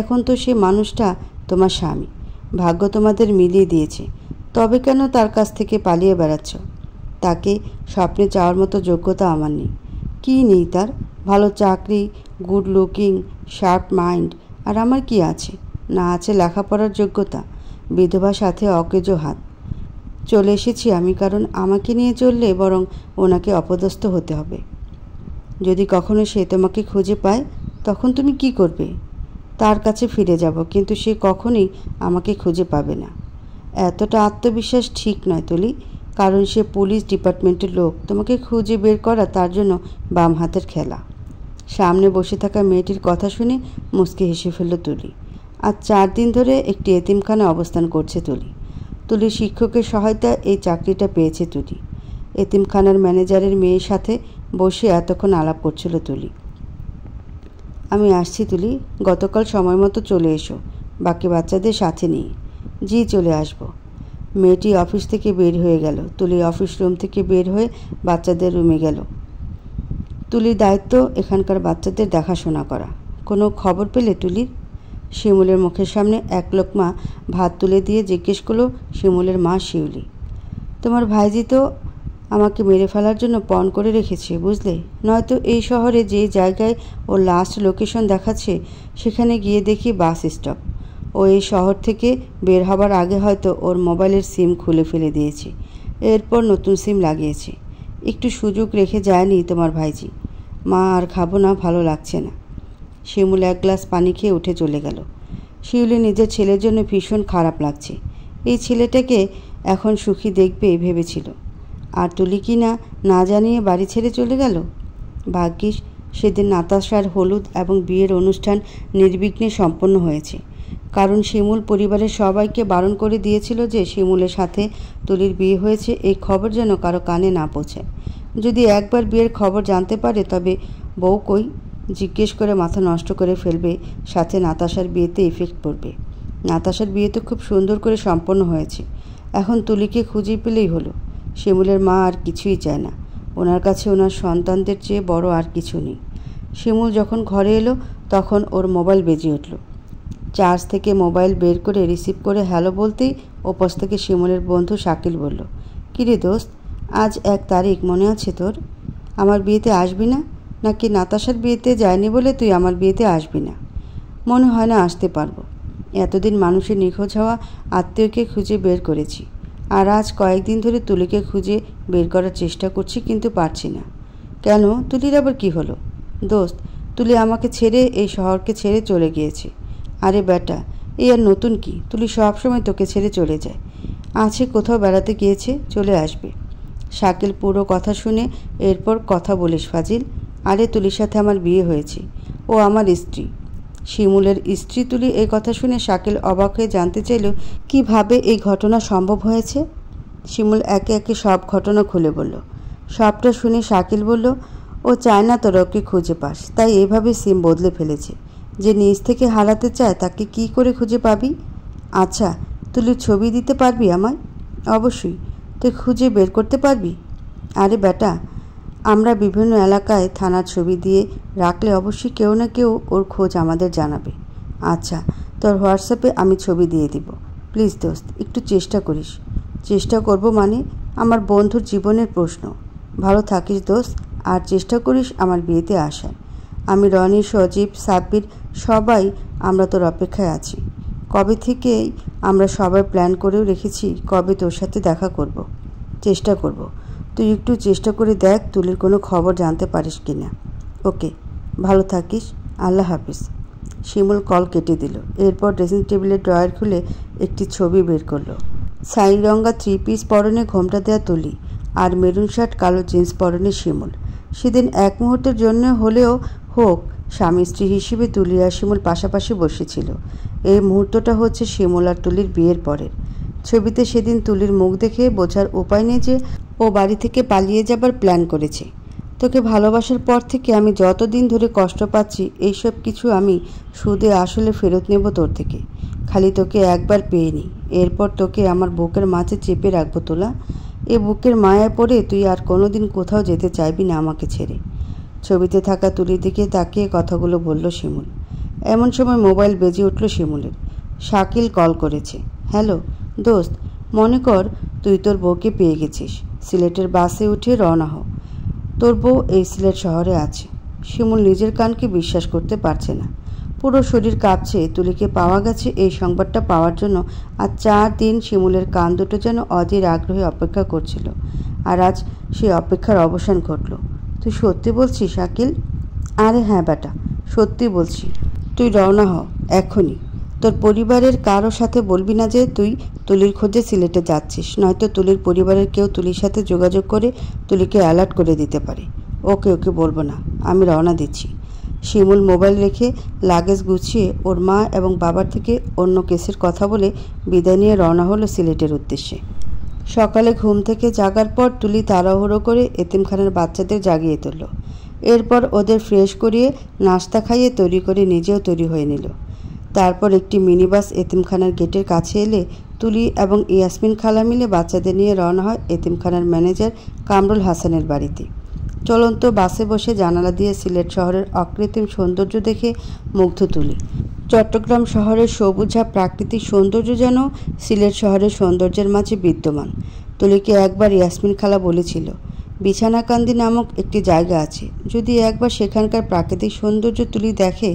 এখন তো সে মানুষটা তোমার স্বামী ভাগ্য তোমাদের মিলিয়ে দিয়েছে তবে কেন তার কাছ থেকে পালিয়ে বেড়াচ্ছ তাকে স্বপ্নে যাওয়ার মতো যোগ্যতা আমার নেই কি নেই তার ভালো চাকরি গুড লুকিং শার্প মাইন্ড আর আমার কি আছে না আছে লেখাপড়ার যোগ্যতা বিধবা সাথে অকেজো হাত চলে এসেছি আমি কারণ আমাকে নিয়ে চললে বরং ওনাকে অপদস্থ হতে হবে যদি কখনো সে তোমাকে খুঁজে পায় তখন তুমি কি করবে তার কাছে ফিরে যাব কিন্তু সে কখনই আমাকে খুঁজে পাবে না এতটা আত্মবিশ্বাস ঠিক নয় তুলি কারণ সে পুলিশ ডিপার্টমেন্টের লোক তোমাকে খুঁজে বের করা তার জন্য বাম হাতের খেলা সামনে বসে থাকা মেয়েটির কথা শুনে মুসকে হেসে ফেলল তুলি আর চার দিন ধরে একটি এতিমখানা অবস্থান করছে তুলি তুলি শিক্ষকের সহায়তা এই চাকরিটা পেয়েছে তুলি এতিমখানার ম্যানেজারের মেয়ের সাথে বসে এতক্ষণ আলাপ করছিল তুলি আমি আসছি তুলি গতকাল সময় মতো চলে এসো বাকি বাচ্চাদের সাথে নিয়ে জি চলে আসবো মেয়েটি অফিস থেকে বের হয়ে গেল তুলি অফিস রুম থেকে বের হয়ে বাচ্চাদের রুমে গেল তুলির দায়িত্ব এখানকার বাচ্চাদের দেখাশোনা করা কোনো খবর পেলে তুলির শিমুলের মুখের সামনে এক মা ভাত তুলে দিয়ে জিজ্ঞেস করলো শিমুলের মা শিউলি তোমার ভাইজি তো আমাকে মেরে ফেলার জন্য পণ করে রেখেছে বুঝলে নয়তো এই শহরে যে জায়গায় ও লাস্ট লোকেশন দেখাচ্ছে সেখানে গিয়ে দেখি বাস স্টপ ও এই শহর থেকে বের হবার আগে হয়তো ওর মোবাইলের সিম খুলে ফেলে দিয়েছি এরপর নতুন সিম লাগিয়েছি একটু সুযোগ রেখে যায়নি তোমার ভাইজি মা আর খাবো না ভালো লাগছে না শিমুল এক গ্লাস পানি খেয়ে উঠে চলে গেল শিউলি নিজের ছেলের জন্য ভীষণ খারাপ লাগছে এই ছেলেটাকে এখন সুখী দেখবে ভেবেছিল আর তুলি কি না না জানিয়ে বাড়ি ছেড়ে চলে গেল ভাগ্যিস সেদিন নাতাশার হলুদ এবং বিয়ের অনুষ্ঠান নির্বিঘ্নে সম্পন্ন হয়েছে কারণ শিমুল পরিবারের সবাইকে বারণ করে দিয়েছিল যে শিমুলের সাথে তুলির বিয়ে হয়েছে এই খবর যেন কারো কানে না পৌঁছে যদি একবার বিয়ের খবর জানতে পারে তবে বউ কই জিজ্ঞেস করে মাথা নষ্ট করে ফেলবে সাথে নাতাশার বিয়েতে ইফেক্ট পড়বে নাতাশার বিয়ে তো খুব সুন্দর করে সম্পন্ন হয়েছে এখন তুলিকে খুঁজে পেলেই হলো শিমুলের মা আর কিছুই চায় না ওনার কাছে ওনার সন্তানদের চেয়ে বড় আর কিছু নেই শিমুল যখন ঘরে এলো তখন ওর মোবাইল বেজে উঠলো চার্জ থেকে মোবাইল বের করে রিসিভ করে হ্যালো বলতেই ওপাশ থেকে শিমলের বন্ধু শাকিল বলল কিরে দোস্ত আজ এক তারিখ মনে আছে তোর আমার বিয়েতে আসবি না নাকি নাতাশার বিয়েতে যায়নি বলে তুই আমার বিয়েতে আসবি না মনে হয় না আসতে পারবো এতদিন মানুষের নিখোঁজ হওয়া আত্মীয়কে খুঁজে বের করেছি আর আজ কয়েকদিন ধরে তুলিকে খুঁজে বের করার চেষ্টা করছি কিন্তু পারছি না কেন তুলির আবার কি হলো দোস্ত তুলি আমাকে ছেড়ে এই শহরকে ছেড়ে চলে গিয়েছে আরে বেটা এ আর নতুন কি তুলি সবসময় তোকে ছেড়ে চলে যায় আছে কোথাও বেড়াতে গিয়েছে চলে আসবে শাকিল পুরো কথা শুনে এরপর কথা বলিস ফাজিল আরে তুলির সাথে আমার বিয়ে হয়েছে ও আমার স্ত্রী শিমুলের স্ত্রী তুলি এই কথা শুনে শাকিল অবাক হয়ে জানতে চাইল কিভাবে এই ঘটনা সম্ভব হয়েছে শিমুল একে একে সব ঘটনা খুলে বলল সবটা শুনে শাকিল বলল ও চায় না তোরা ওকে খুঁজে পাস তাই এভাবে সিম বদলে ফেলেছে যে নিজ থেকে হারাতে চায় তাকে কি করে খুঁজে পাবি আচ্ছা তুই ছবি দিতে পারবি আমায় অবশ্যই তুই খুঁজে বের করতে পারবি আরে বেটা আমরা বিভিন্ন এলাকায় থানার ছবি দিয়ে রাখলে অবশ্যই কেউ না কেউ ওর খোঁজ আমাদের জানাবে আচ্ছা তোর হোয়াটসঅ্যাপে আমি ছবি দিয়ে দিব প্লিজ দোস্ত একটু চেষ্টা করিস চেষ্টা করব মানে আমার বন্ধুর জীবনের প্রশ্ন ভালো থাকিস দোস্ত আর চেষ্টা করিস আমার বিয়েতে আসার আমি রনি সজীব সাব্বির সবাই আমরা তোর অপেক্ষায় আছি কবে থেকেই আমরা সবাই প্ল্যান করেও রেখেছি কবে তোর সাথে দেখা করব। চেষ্টা করব। তুই একটু চেষ্টা করে দেখ তুলির কোনো খবর জানতে পারিস কি না ওকে ভালো থাকিস আল্লাহ হাফিজ শিমুল কল কেটে দিল এরপর ড্রেসিং টেবিলের ড্রয়ার খুলে একটি ছবি বের করলো সাই থ্রি পিস পরনে ঘোমটা দেয়া তুলি আর মেরুন শার্ট কালো জিন্স পরনে শিমুল সেদিন এক মুহূর্তের জন্য হলেও হোক স্বামী স্ত্রী হিসেবে তুলি আর শিমুল পাশাপাশি বসেছিল এই মুহূর্তটা হচ্ছে শিমুল আর তুলির বিয়ের পরের ছবিতে সেদিন তুলির মুখ দেখে বোঝার উপায় নেই যে ও বাড়ি থেকে পালিয়ে যাবার প্ল্যান করেছে তোকে ভালোবাসার পর থেকে আমি যতদিন ধরে কষ্ট পাচ্ছি এইসব কিছু আমি সুদে আসলে ফেরত নেব তোর থেকে খালি তোকে একবার পেয়ে নি এরপর তোকে আমার বুকের মাঝে চেপে রাখবো তোলা এ বুকের মায়া পড়ে তুই আর কোনোদিন কোথাও যেতে চাইবি না আমাকে ছেড়ে ছবিতে থাকা তুলির দিকে তাকিয়ে কথাগুলো বলল শিমুল এমন সময় মোবাইল বেজে উঠল শিমুলের শাকিল কল করেছে হ্যালো দোস্ত মনে কর তুই তোর বউকে পেয়ে গেছিস সিলেটের বাসে উঠে রওনা হো তোর বউ এই সিলেট শহরে আছে শিমুল নিজের কানকে বিশ্বাস করতে পারছে না পুরো শরীর কাঁপছে তুলিকে পাওয়া গেছে এই সংবাদটা পাওয়ার জন্য আর চার দিন শিমুলের কান দুটো যেন অধীর আগ্রহে অপেক্ষা করছিল আর আজ সেই অপেক্ষার অবসান ঘটল তুই সত্যি বলছিস শাকিল আরে হ্যাঁ বেটা সত্যি বলছি তুই রওনা হ এখনই তোর পরিবারের কারো সাথে বলবি না যে তুই তুলির খোঁজে সিলেটে যাচ্ছিস নয়তো তুলির পরিবারের কেউ তুলির সাথে যোগাযোগ করে তুলিকে অ্যালার্ট করে দিতে পারে ওকে ওকে বলবো না আমি রওনা দিচ্ছি শিমুল মোবাইল রেখে লাগেজ গুছিয়ে ওর মা এবং বাবার থেকে অন্য কেসের কথা বলে বিদায় নিয়ে রওনা হলো সিলেটের উদ্দেশ্যে সকালে ঘুম থেকে জাগার পর তুলি তাড়াহুড়ো করে এতিমখানার বাচ্চাদের জাগিয়ে তুলল এরপর ওদের ফ্রেশ করিয়ে নাস্তা খাইয়ে তৈরি করে নিজেও তৈরি হয়ে নিল তারপর একটি মিনিবাস এতিমখানার গেটের কাছে এলে তুলি এবং ইয়াসমিন খালা মিলে বাচ্চাদের নিয়ে রওনা হয় এতিমখানার ম্যানেজার কামরুল হাসানের বাড়িতে চলন্ত বাসে বসে জানালা দিয়ে সিলেট শহরের অকৃত্রিম সৌন্দর্য দেখে মুগ্ধ তুলি চট্টগ্রাম শহরের সবুজা প্রাকৃতিক সৌন্দর্য যেন সিলেট শহরের সৌন্দর্যের মাঝে বিদ্যমান তুলিকে একবার ইয়াসমিন খালা বলেছিল বিছানাকান্দি নামক একটি জায়গা আছে যদি একবার সেখানকার প্রাকৃতিক সৌন্দর্য তুলি দেখে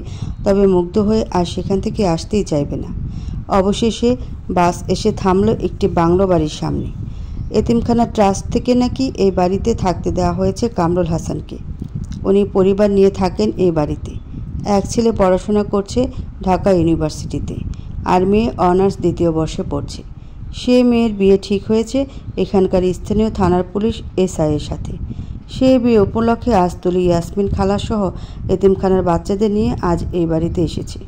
তবে মুগ্ধ হয়ে আর সেখান থেকে আসতেই চাইবে না অবশেষে বাস এসে থামল একটি বাংলো বাড়ির সামনে এতিমখানা ট্রাস্ট থেকে নাকি এই বাড়িতে থাকতে দেওয়া হয়েছে কামরুল হাসানকে উনি পরিবার নিয়ে থাকেন এই বাড়িতে এক ছেলে পড়াশোনা করছে ঢাকা ইউনিভার্সিটিতে আর মেয়ে অনার্স দ্বিতীয় বর্ষে পড়ছে সে মেয়ের বিয়ে ঠিক হয়েছে এখানকার স্থানীয় থানার পুলিশ এসআইয়ের সাথে সে বিয়ে উপলক্ষে আজ ইয়াসমিন খালাসহ এতিমখানার বাচ্চাদের নিয়ে আজ এই বাড়িতে এসেছে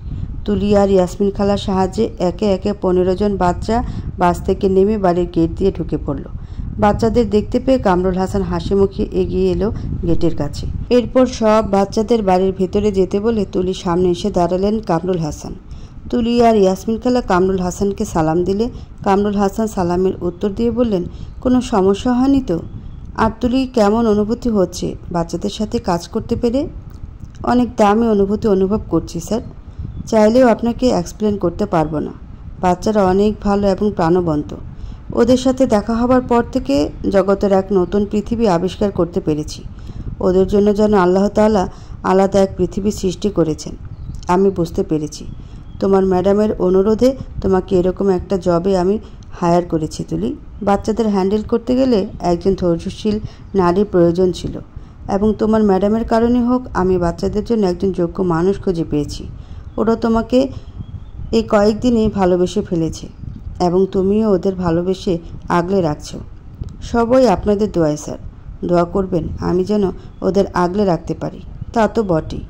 তুলিয়া আর ইয়াসমিন খালার সাহায্যে একে একে পনেরো জন বাচ্চা বাস থেকে নেমে বাড়ির গেট দিয়ে ঢুকে পড়ল বাচ্চাদের দেখতে পেয়ে কামরুল হাসান হাসি মুখে এগিয়ে এলো গেটের কাছে এরপর সব বাচ্চাদের বাড়ির ভেতরে যেতে বলে তুলি সামনে এসে দাঁড়ালেন কামরুল হাসান তুলি আর ইয়াসমিন খালা কামরুল হাসানকে সালাম দিলে কামরুল হাসান সালামের উত্তর দিয়ে বললেন কোনো সমস্যা হয়নি তো আর তুলি কেমন অনুভূতি হচ্ছে বাচ্চাদের সাথে কাজ করতে পেরে অনেক দামি অনুভূতি অনুভব করছি স্যার চাইলেও আপনাকে এক্সপ্লেন করতে পারবো না বাচ্চারা অনেক ভালো এবং প্রাণবন্ত ওদের সাথে দেখা হবার পর থেকে জগতের এক নতুন পৃথিবী আবিষ্কার করতে পেরেছি ওদের জন্য যেন আল্লাহ তালা আলাদা এক পৃথিবী সৃষ্টি করেছেন আমি বুঝতে পেরেছি তোমার ম্যাডামের অনুরোধে তোমাকে এরকম একটা জবে আমি হায়ার করেছি তুলি বাচ্চাদের হ্যান্ডেল করতে গেলে একজন ধৈর্যশীল নারীর প্রয়োজন ছিল এবং তোমার ম্যাডামের কারণে হোক আমি বাচ্চাদের জন্য একজন যোগ্য মানুষ খুঁজে পেয়েছি ওরা তোমাকে এই কয়েকদিনে ভালোবেসে ফেলেছে এবং তুমিও ওদের ভালোবেসে আগলে রাখছ সবই আপনাদের দোয়ায় স্যার দোয়া করবেন আমি যেন ওদের আগলে রাখতে পারি তা তো বটেই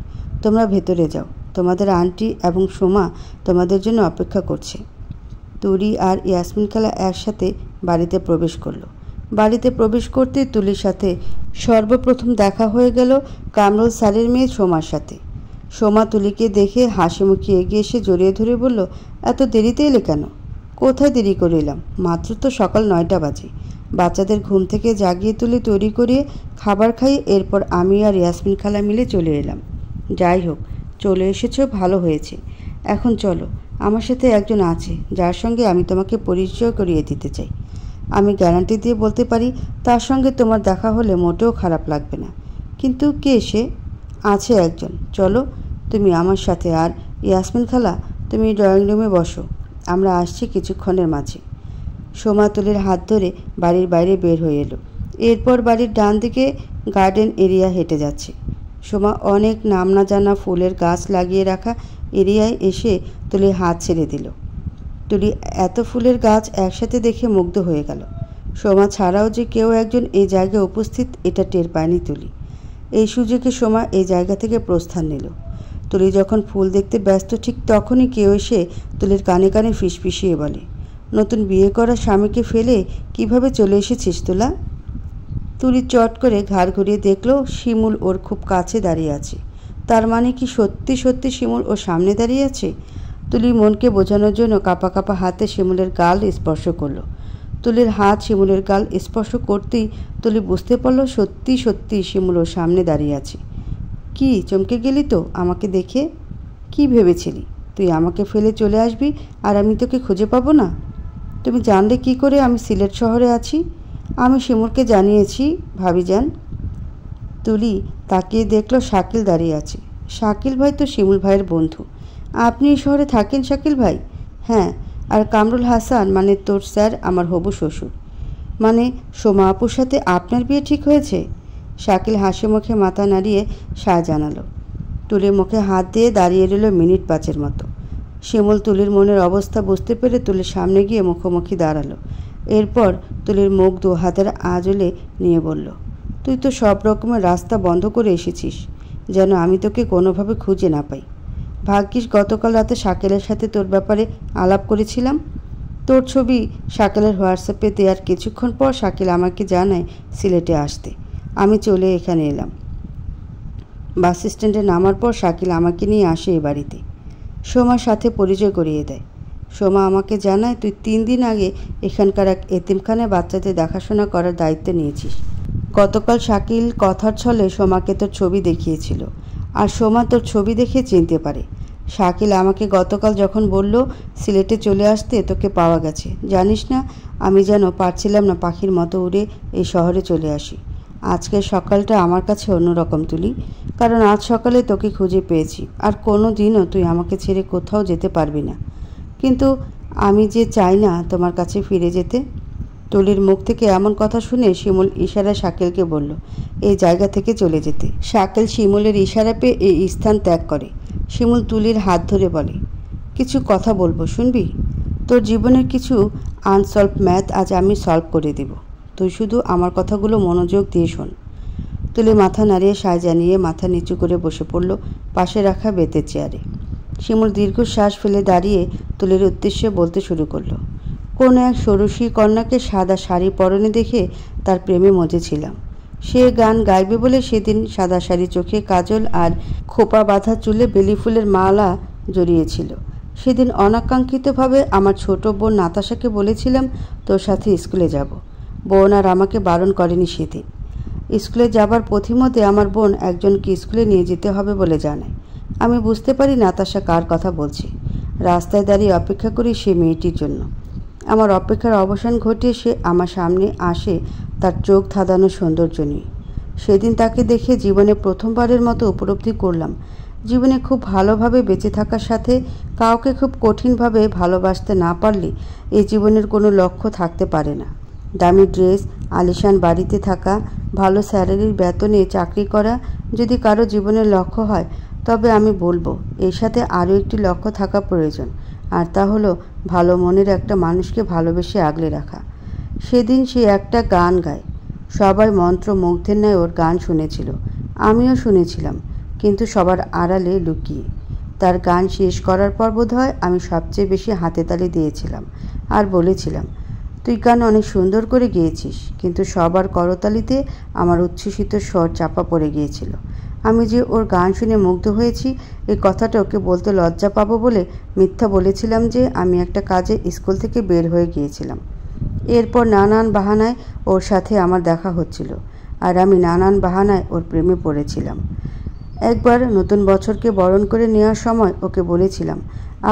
তোমরা ভেতরে যাও তোমাদের আন্টি এবং সোমা তোমাদের জন্য অপেক্ষা করছে তুরি আর ইয়াসমিন খালা একসাথে বাড়িতে প্রবেশ করলো বাড়িতে প্রবেশ করতে তুলির সাথে সর্বপ্রথম দেখা হয়ে গেল কামরুল স্যারের মেয়ে সোমার সাথে সোমা তুলিকে দেখে হাসি মুখে এগিয়ে এসে জড়িয়ে ধরে বলল এত দেরিতে এলে কেন কোথায় দেরি করে এলাম মাত্র তো সকাল নয়টা বাজে বাচ্চাদের ঘুম থেকে জাগিয়ে তুলে তৈরি করিয়ে খাবার খাই এরপর আমি আর ইয়াসমিন খালা মিলে চলে এলাম যাই হোক চলে এসেছো ভালো হয়েছে এখন চলো আমার সাথে একজন আছে যার সঙ্গে আমি তোমাকে পরিচয় করিয়ে দিতে চাই আমি গ্যারান্টি দিয়ে বলতে পারি তার সঙ্গে তোমার দেখা হলে মোটেও খারাপ লাগবে না কিন্তু কে সে আছে একজন চলো তুমি আমার সাথে আর ইয়াসমিন খালা তুমি ড্রয়িং রুমে বসো আমরা আসছি কিছুক্ষণের মাঝে সোমাতুলের হাত ধরে বাড়ির বাইরে বের হয়ে এলো এরপর বাড়ির ডান দিকে গার্ডেন এরিয়া হেঁটে যাচ্ছে সোমা অনেক নাম না জানা ফুলের গাছ লাগিয়ে রাখা এরিয়ায় এসে তুলি হাত ছেড়ে দিল তুলি এত ফুলের গাছ একসাথে দেখে মুগ্ধ হয়ে গেল সোমা ছাড়াও যে কেউ একজন এই জায়গায় উপস্থিত এটা টের পায়নি তুলি এই সুযোগে সোমা এই জায়গা থেকে প্রস্থান নিল তুলি যখন ফুল দেখতে ব্যস্ত ঠিক তখনই কেউ এসে তুলির কানে কানে ফিসফিসিয়ে বলে নতুন বিয়ে করা স্বামীকে ফেলে কিভাবে চলে এসেছিস তুলা তুলি চট করে ঘাড় ঘুরিয়ে দেখলো শিমুল ওর খুব কাছে দাঁড়িয়ে আছে তার মানে কি সত্যি সত্যি শিমুল ওর সামনে দাঁড়িয়ে আছে তুলি মনকে বোঝানোর জন্য কাপা কাপা হাতে শিমুলের গাল স্পর্শ করলো তুলির হাত শিমুলের গাল স্পর্শ করতেই তুলি বুঝতে পারল সত্যি সত্যি শিমুল ওর সামনে দাঁড়িয়ে আছে কি চমকে গেলি তো আমাকে দেখে কি ভেবেছিলি তুই আমাকে ফেলে চলে আসবি আর আমি তোকে খুঁজে পাবো না তুমি জানলে কি করে আমি সিলেট শহরে আছি আমি শিমুলকে জানিয়েছি ভাবি যান তুলি তাকিয়ে দেখলো শাকিল দাঁড়িয়ে আছে শাকিল ভাই তো শিমুল ভাইয়ের বন্ধু আপনি শহরে থাকেন শাকিল ভাই হ্যাঁ আর কামরুল হাসান মানে তোর স্যার আমার হবু শ্বশুর মানে সোমা আপুর সাথে আপনার বিয়ে ঠিক হয়েছে শাকিল হাসি মুখে মাথা নাড়িয়ে সা জানালো তুলির মুখে হাত দিয়ে দাঁড়িয়ে রইল মিনিট পাঁচের মতো শিমুল তুলির মনের অবস্থা বুঝতে পেরে তুলির সামনে গিয়ে মুখোমুখি দাঁড়ালো এরপর তুলির মুখ দু হাতের আজলে নিয়ে বলল তুই তো সব রকমের রাস্তা বন্ধ করে এসেছিস যেন আমি তোকে কোনোভাবে খুঁজে না পাই ভাগ্যিস গতকাল রাতে শাকেলের সাথে তোর ব্যাপারে আলাপ করেছিলাম তোর ছবি শাকেলের হোয়াটসঅ্যাপে দেওয়ার কিছুক্ষণ পর শাকিল আমাকে জানায় সিলেটে আসতে আমি চলে এখানে এলাম বাস স্ট্যান্ডে নামার পর শাকিল আমাকে নিয়ে আসে এ বাড়িতে সোমার সাথে পরিচয় করিয়ে দেয় সোমা আমাকে জানায় তুই তিন দিন আগে এখানকার এক এতিমখানায় বাচ্চাদের দেখাশোনা করার দায়িত্ব নিয়েছিস গতকাল শাকিল কথার ছলে সোমাকে তোর ছবি দেখিয়েছিল আর সোমা তোর ছবি দেখে চিনতে পারে শাকিল আমাকে গতকাল যখন বলল সিলেটে চলে আসতে তোকে পাওয়া গেছে জানিস না আমি যেন পারছিলাম না পাখির মতো উড়ে এই শহরে চলে আসি আজকের সকালটা আমার কাছে অন্যরকম তুলি কারণ আজ সকালে তোকে খুঁজে পেয়েছি আর কোনো দিনও তুই আমাকে ছেড়ে কোথাও যেতে পারবি না কিন্তু আমি যে চাই না তোমার কাছে ফিরে যেতে তুলির মুখ থেকে এমন কথা শুনে শিমুল ইশারা শাকিলকে বলল এই জায়গা থেকে চলে যেতে শাকিল শিমুলের ইশারা পেয়ে এই স্থান ত্যাগ করে শিমুল তুলির হাত ধরে বলে কিছু কথা বলবো শুনবি তোর জীবনের কিছু আনসলভ ম্যাথ আজ আমি সলভ করে দেব তুই শুধু আমার কথাগুলো মনোযোগ দিয়ে শোন তুলি মাথা নাড়িয়ে সায় জানিয়ে মাথা নিচু করে বসে পড়ল পাশে রাখা বেতের চেয়ারে শিমুল দীর্ঘশ্বাস ফেলে দাঁড়িয়ে তুলির উদ্দেশ্যে বলতে শুরু করল কোনো এক সরসী কন্যাকে সাদা শাড়ি পরনে দেখে তার প্রেমে মজেছিলাম সে গান গাইবে বলে সেদিন সাদা শাড়ি চোখে কাজল আর খোপা বাঁধা চুলে বেলি ফুলের মালা জড়িয়েছিল সেদিন অনাকাঙ্ক্ষিতভাবে আমার ছোট বোন নাতাশাকে বলেছিলাম তোর সাথে স্কুলে যাব বোন আর আমাকে বারণ করেনি সেদিন স্কুলে যাবার পথিমতে আমার বোন একজনকে স্কুলে নিয়ে যেতে হবে বলে জানায় আমি বুঝতে পারি নাতাশা কার কথা বলছি রাস্তায় দাঁড়িয়ে অপেক্ষা করি সে মেয়েটির জন্য আমার অপেক্ষার অবসান ঘটিয়ে সে আমার সামনে আসে তার চোখ ধাঁধানো সৌন্দর্য নিয়ে সেদিন তাকে দেখে জীবনে প্রথমবারের মতো উপলব্ধি করলাম জীবনে খুব ভালোভাবে বেঁচে থাকার সাথে কাউকে খুব কঠিনভাবে ভালোবাসতে না পারলে এই জীবনের কোনো লক্ষ্য থাকতে পারে না দামি ড্রেস আলিশান বাড়িতে থাকা ভালো স্যালারির বেতনে চাকরি করা যদি কারো জীবনের লক্ষ্য হয় তবে আমি বলবো এর সাথে আরও একটি লক্ষ্য থাকা প্রয়োজন আর তা হলো ভালো মনের একটা মানুষকে ভালোবেসে আগলে রাখা সেদিন সে একটা গান গায় সবাই মন্ত্র মুগ্ধের ন্যায় ওর গান শুনেছিল আমিও শুনেছিলাম কিন্তু সবার আড়ালে লুকিয়ে তার গান শেষ করার পর বোধ হয় আমি সবচেয়ে বেশি হাতে তালি দিয়েছিলাম আর বলেছিলাম তুই গান অনেক সুন্দর করে গিয়েছিস কিন্তু সবার করতালিতে আমার উচ্ছ্বসিত স্বর চাপা পড়ে গিয়েছিল আমি যে ওর গান শুনে মুগ্ধ হয়েছি এই কথাটা ওকে বলতে লজ্জা পাবো বলে মিথ্যা বলেছিলাম যে আমি একটা কাজে স্কুল থেকে বের হয়ে গিয়েছিলাম এরপর নানান বাহানায় ওর সাথে আমার দেখা হচ্ছিল আর আমি নানান বাহানায় ওর প্রেমে পড়েছিলাম একবার নতুন বছরকে বরণ করে নেওয়ার সময় ওকে বলেছিলাম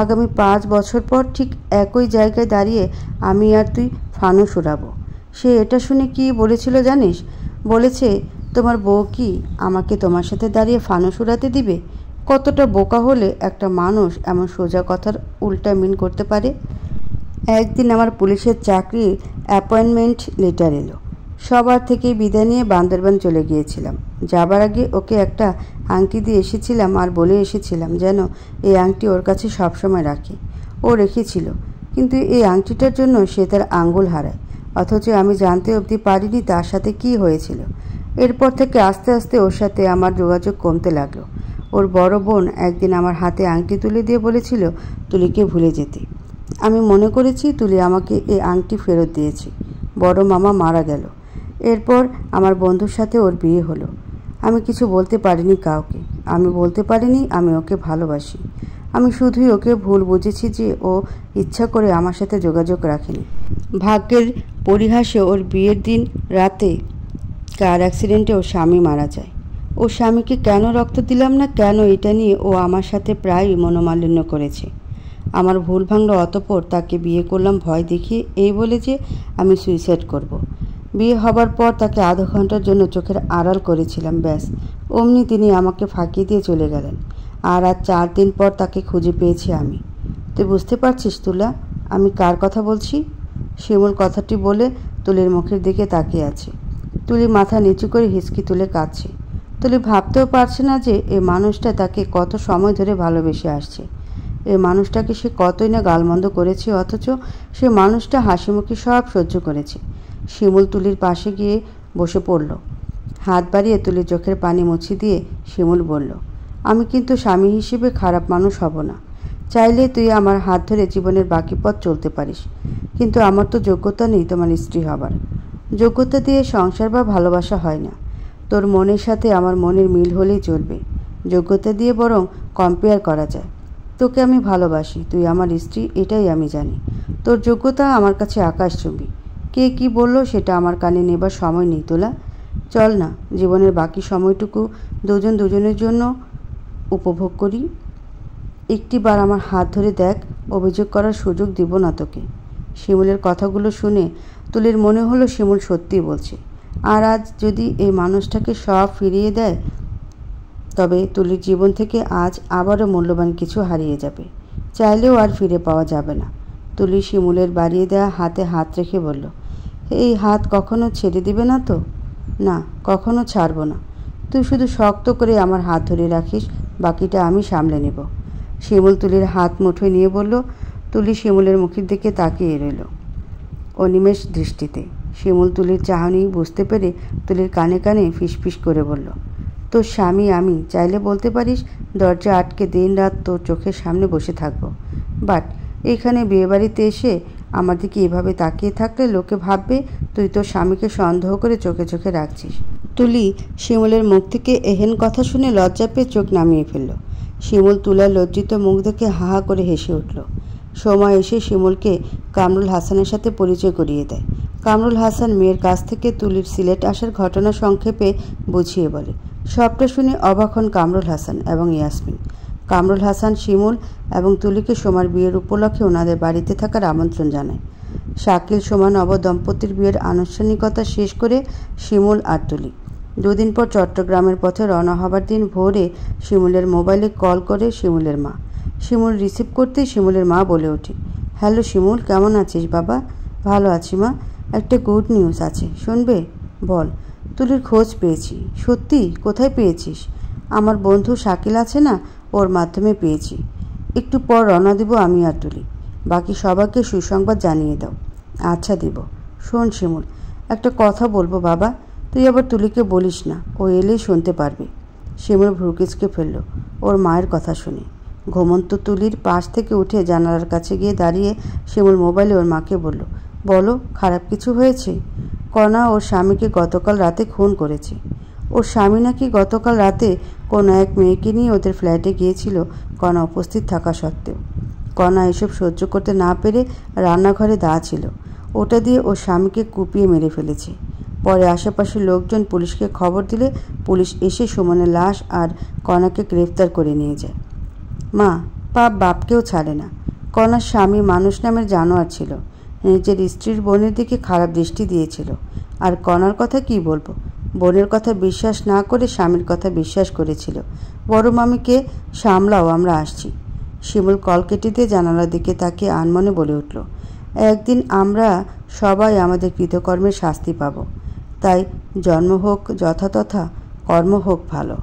আগামী পাঁচ বছর পর ঠিক একই জায়গায় দাঁড়িয়ে আমি আর তুই ফানুস উড়াবো সে এটা শুনে কি বলেছিল জানিস বলেছে তোমার বউ কি আমাকে তোমার সাথে দাঁড়িয়ে ফানুস উড়াতে দিবে কতটা বোকা হলে একটা মানুষ এমন সোজা কথার উল্টা মিন করতে পারে একদিন আমার পুলিশের চাকরির অ্যাপয়েন্টমেন্ট লেটার এলো সবার থেকে বিদায় নিয়ে বান্দরবান চলে গিয়েছিলাম যাবার আগে ওকে একটা আংটি দিয়ে এসেছিলাম আর বলে এসেছিলাম যেন এই আংটি ওর কাছে সবসময় রাখে ও রেখেছিল কিন্তু এই আংটিটার জন্য সে তার আঙ্গুল হারায় অথচ আমি জানতে অবধি পারিনি তার সাথে কি হয়েছিল এরপর থেকে আস্তে আস্তে ওর সাথে আমার যোগাযোগ কমতে লাগলো ওর বড় বোন একদিন আমার হাতে আংটি তুলে দিয়ে বলেছিল তুলিকে ভুলে যেতে আমি মনে করেছি তুলি আমাকে এই আংটি ফেরত দিয়েছে বড় মামা মারা গেল এরপর আমার বন্ধুর সাথে ওর বিয়ে হলো আমি কিছু বলতে পারিনি কাউকে আমি বলতে পারিনি আমি ওকে ভালোবাসি আমি শুধুই ওকে ভুল বুঝেছি যে ও ইচ্ছা করে আমার সাথে যোগাযোগ রাখেনি ভাগ্যের পরিহাসে ওর বিয়ের দিন রাতে কার অ্যাক্সিডেন্টে ওর স্বামী মারা যায় ও স্বামীকে কেন রক্ত দিলাম না কেন এটা নিয়ে ও আমার সাথে প্রায় মনোমালিন্য করেছে আমার ভুল ভাঙল অতপর তাকে বিয়ে করলাম ভয় দেখিয়ে এই বলে যে আমি সুইসাইড করব। বিয়ে হবার পর তাকে আধ ঘন্টার জন্য চোখের আড়াল করেছিলাম ব্যাস অমনি তিনি আমাকে ফাঁকি দিয়ে চলে গেলেন আর আর চার দিন পর তাকে খুঁজে পেয়েছি আমি তুই বুঝতে পারছিস তুলা আমি কার কথা বলছি শিমুল কথাটি বলে তুলের মুখের দিকে তাকিয়ে আছে তুলি মাথা নিচু করে হিসকি তুলে কাঁদছে তুলি ভাবতেও পারছে না যে এ মানুষটা তাকে কত সময় ধরে ভালোবেসে আসছে এ মানুষটাকে সে কতই না গালমন্দ করেছে অথচ সে মানুষটা মুখে সব সহ্য করেছে শিমুল তুলির পাশে গিয়ে বসে পড়ল হাত বাড়িয়ে তুলির চোখের পানি মুছি দিয়ে শিমুল বলল আমি কিন্তু স্বামী হিসেবে খারাপ মানুষ হব না চাইলে তুই আমার হাত ধরে জীবনের বাকি পথ চলতে পারিস কিন্তু আমার তো যোগ্যতা নেই তোমার স্ত্রী হবার যোগ্যতা দিয়ে সংসার বা ভালোবাসা হয় না তোর মনের সাথে আমার মনের মিল হলেই চলবে যোগ্যতা দিয়ে বরং কম্পেয়ার করা যায় তোকে আমি ভালোবাসি তুই আমার স্ত্রী এটাই আমি জানি তোর যোগ্যতা আমার কাছে আকাশ ছবি কে কি বলল সেটা আমার কানে নেবার সময় নেই তোলা চল না জীবনের বাকি সময়টুকু দুজন দুজনের জন্য উপভোগ করি একটিবার আমার হাত ধরে দেখ অভিযোগ করার সুযোগ দিব না তোকে শিমুলের কথাগুলো শুনে তুলির মনে হলো শিমুল সত্যি বলছে আর আজ যদি এই মানুষটাকে সব ফিরিয়ে দেয় তবে তুলির জীবন থেকে আজ আবারও মূল্যবান কিছু হারিয়ে যাবে চাইলেও আর ফিরে পাওয়া যাবে না তুলি শিমুলের বাড়িয়ে দেওয়া হাতে হাত রেখে বলল এই হাত কখনো ছেড়ে দিবে না তো না কখনো ছাড়বো না তুই শুধু শক্ত করে আমার হাত ধরে রাখিস বাকিটা আমি সামলে নেব শিমুল তুলির হাত মুঠোয় নিয়ে বলল তুলি শিমুলের মুখের দিকে তাকিয়ে রইল অনিমেষ দৃষ্টিতে শিমুল তুলির চাহনি বুঝতে পেরে তুলির কানে কানে ফিসফিস করে বলল তোর স্বামী আমি চাইলে বলতে পারিস দরজা আটকে দিন রাত তোর চোখের সামনে বসে থাকব বাট এখানে বিয়েবাড়িতে এসে আমাদেরকে এভাবে তাকিয়ে থাকলে লোকে ভাববে তুই তোর স্বামীকে সন্দেহ করে চোখে চোখে রাখছিস তুলি শিমুলের মুখ থেকে এহেন কথা শুনে লজ্জা পেয়ে চোখ নামিয়ে ফেলল শিমুল তুলার লজ্জিত মুখ দেখে হাহা করে হেসে উঠল সময় এসে শিমুলকে কামরুল হাসানের সাথে পরিচয় করিয়ে দেয় কামরুল হাসান মেয়ের কাছ থেকে তুলির সিলেট আসার ঘটনা সংক্ষেপে বুঝিয়ে বলে সবটা শুনে অবাক হন কামরুল হাসান এবং ইয়াসমিন কামরুল হাসান শিমুল এবং তুলিকে সোমার বিয়ের উপলক্ষে ওনাদের বাড়িতে থাকার আমন্ত্রণ জানায় শাকিল সোমা নব দম্পতির বিয়ের আনুষ্ঠানিকতা শেষ করে শিমুল আর তুলি দুদিন পর চট্টগ্রামের পথে রওনা হবার দিন ভোরে শিমুলের মোবাইলে কল করে শিমুলের মা শিমুল রিসিভ করতে শিমুলের মা বলে ওঠে হ্যালো শিমুল কেমন আছিস বাবা ভালো আছি মা একটা গুড নিউজ আছে শুনবে বল তুলির খোঁজ পেয়েছি সত্যি কোথায় পেয়েছিস আমার বন্ধু শাকিল আছে না ওর মাধ্যমে পেয়েছি একটু পর রওনা দিব আমি আর তুলি বাকি সবাইকে সুসংবাদ জানিয়ে দাও আচ্ছা দেব শোন শিমুল একটা কথা বলবো বাবা তুই আবার তুলিকে বলিস না ও এলেই শুনতে পারবে শিমুল ভ্রুকিজকে ফেললো ওর মায়ের কথা শুনে ঘুমন্ত তুলির পাশ থেকে উঠে জানালার কাছে গিয়ে দাঁড়িয়ে শিমুল মোবাইলে ওর মাকে বলল বলো খারাপ কিছু হয়েছে কণা ওর স্বামীকে গতকাল রাতে খুন করেছে ওর স্বামী নাকি গতকাল রাতে কোনো এক মেয়েকে নিয়ে ওদের ফ্ল্যাটে গিয়েছিল কণা উপস্থিত থাকা সত্ত্বেও কণা এসব সহ্য করতে না পেরে রান্নাঘরে দা ছিল ওটা দিয়ে ওর স্বামীকে কুপিয়ে মেরে ফেলেছে পরে আশেপাশের লোকজন পুলিশকে খবর দিলে পুলিশ এসে সুমনের লাশ আর কণাকে গ্রেফতার করে নিয়ে যায় মা বাপ বাপকেও ছাড়ে না কনার স্বামী মানুষ নামের জানোয়ার ছিল নিজের স্ত্রীর বোনের দিকে খারাপ দৃষ্টি দিয়েছিল আর কনার কথা কি বলবো বোনের কথা বিশ্বাস না করে স্বামীর কথা বিশ্বাস করেছিল বড় মামিকে সামলাও আমরা আসছি শিমুল কল কেটে দিয়ে জানালার দিকে তাকে আনমনে বলে উঠল একদিন আমরা সবাই আমাদের কৃতকর্মের শাস্তি পাব তাই জন্ম হোক যথাতথা কর্ম হোক ভালো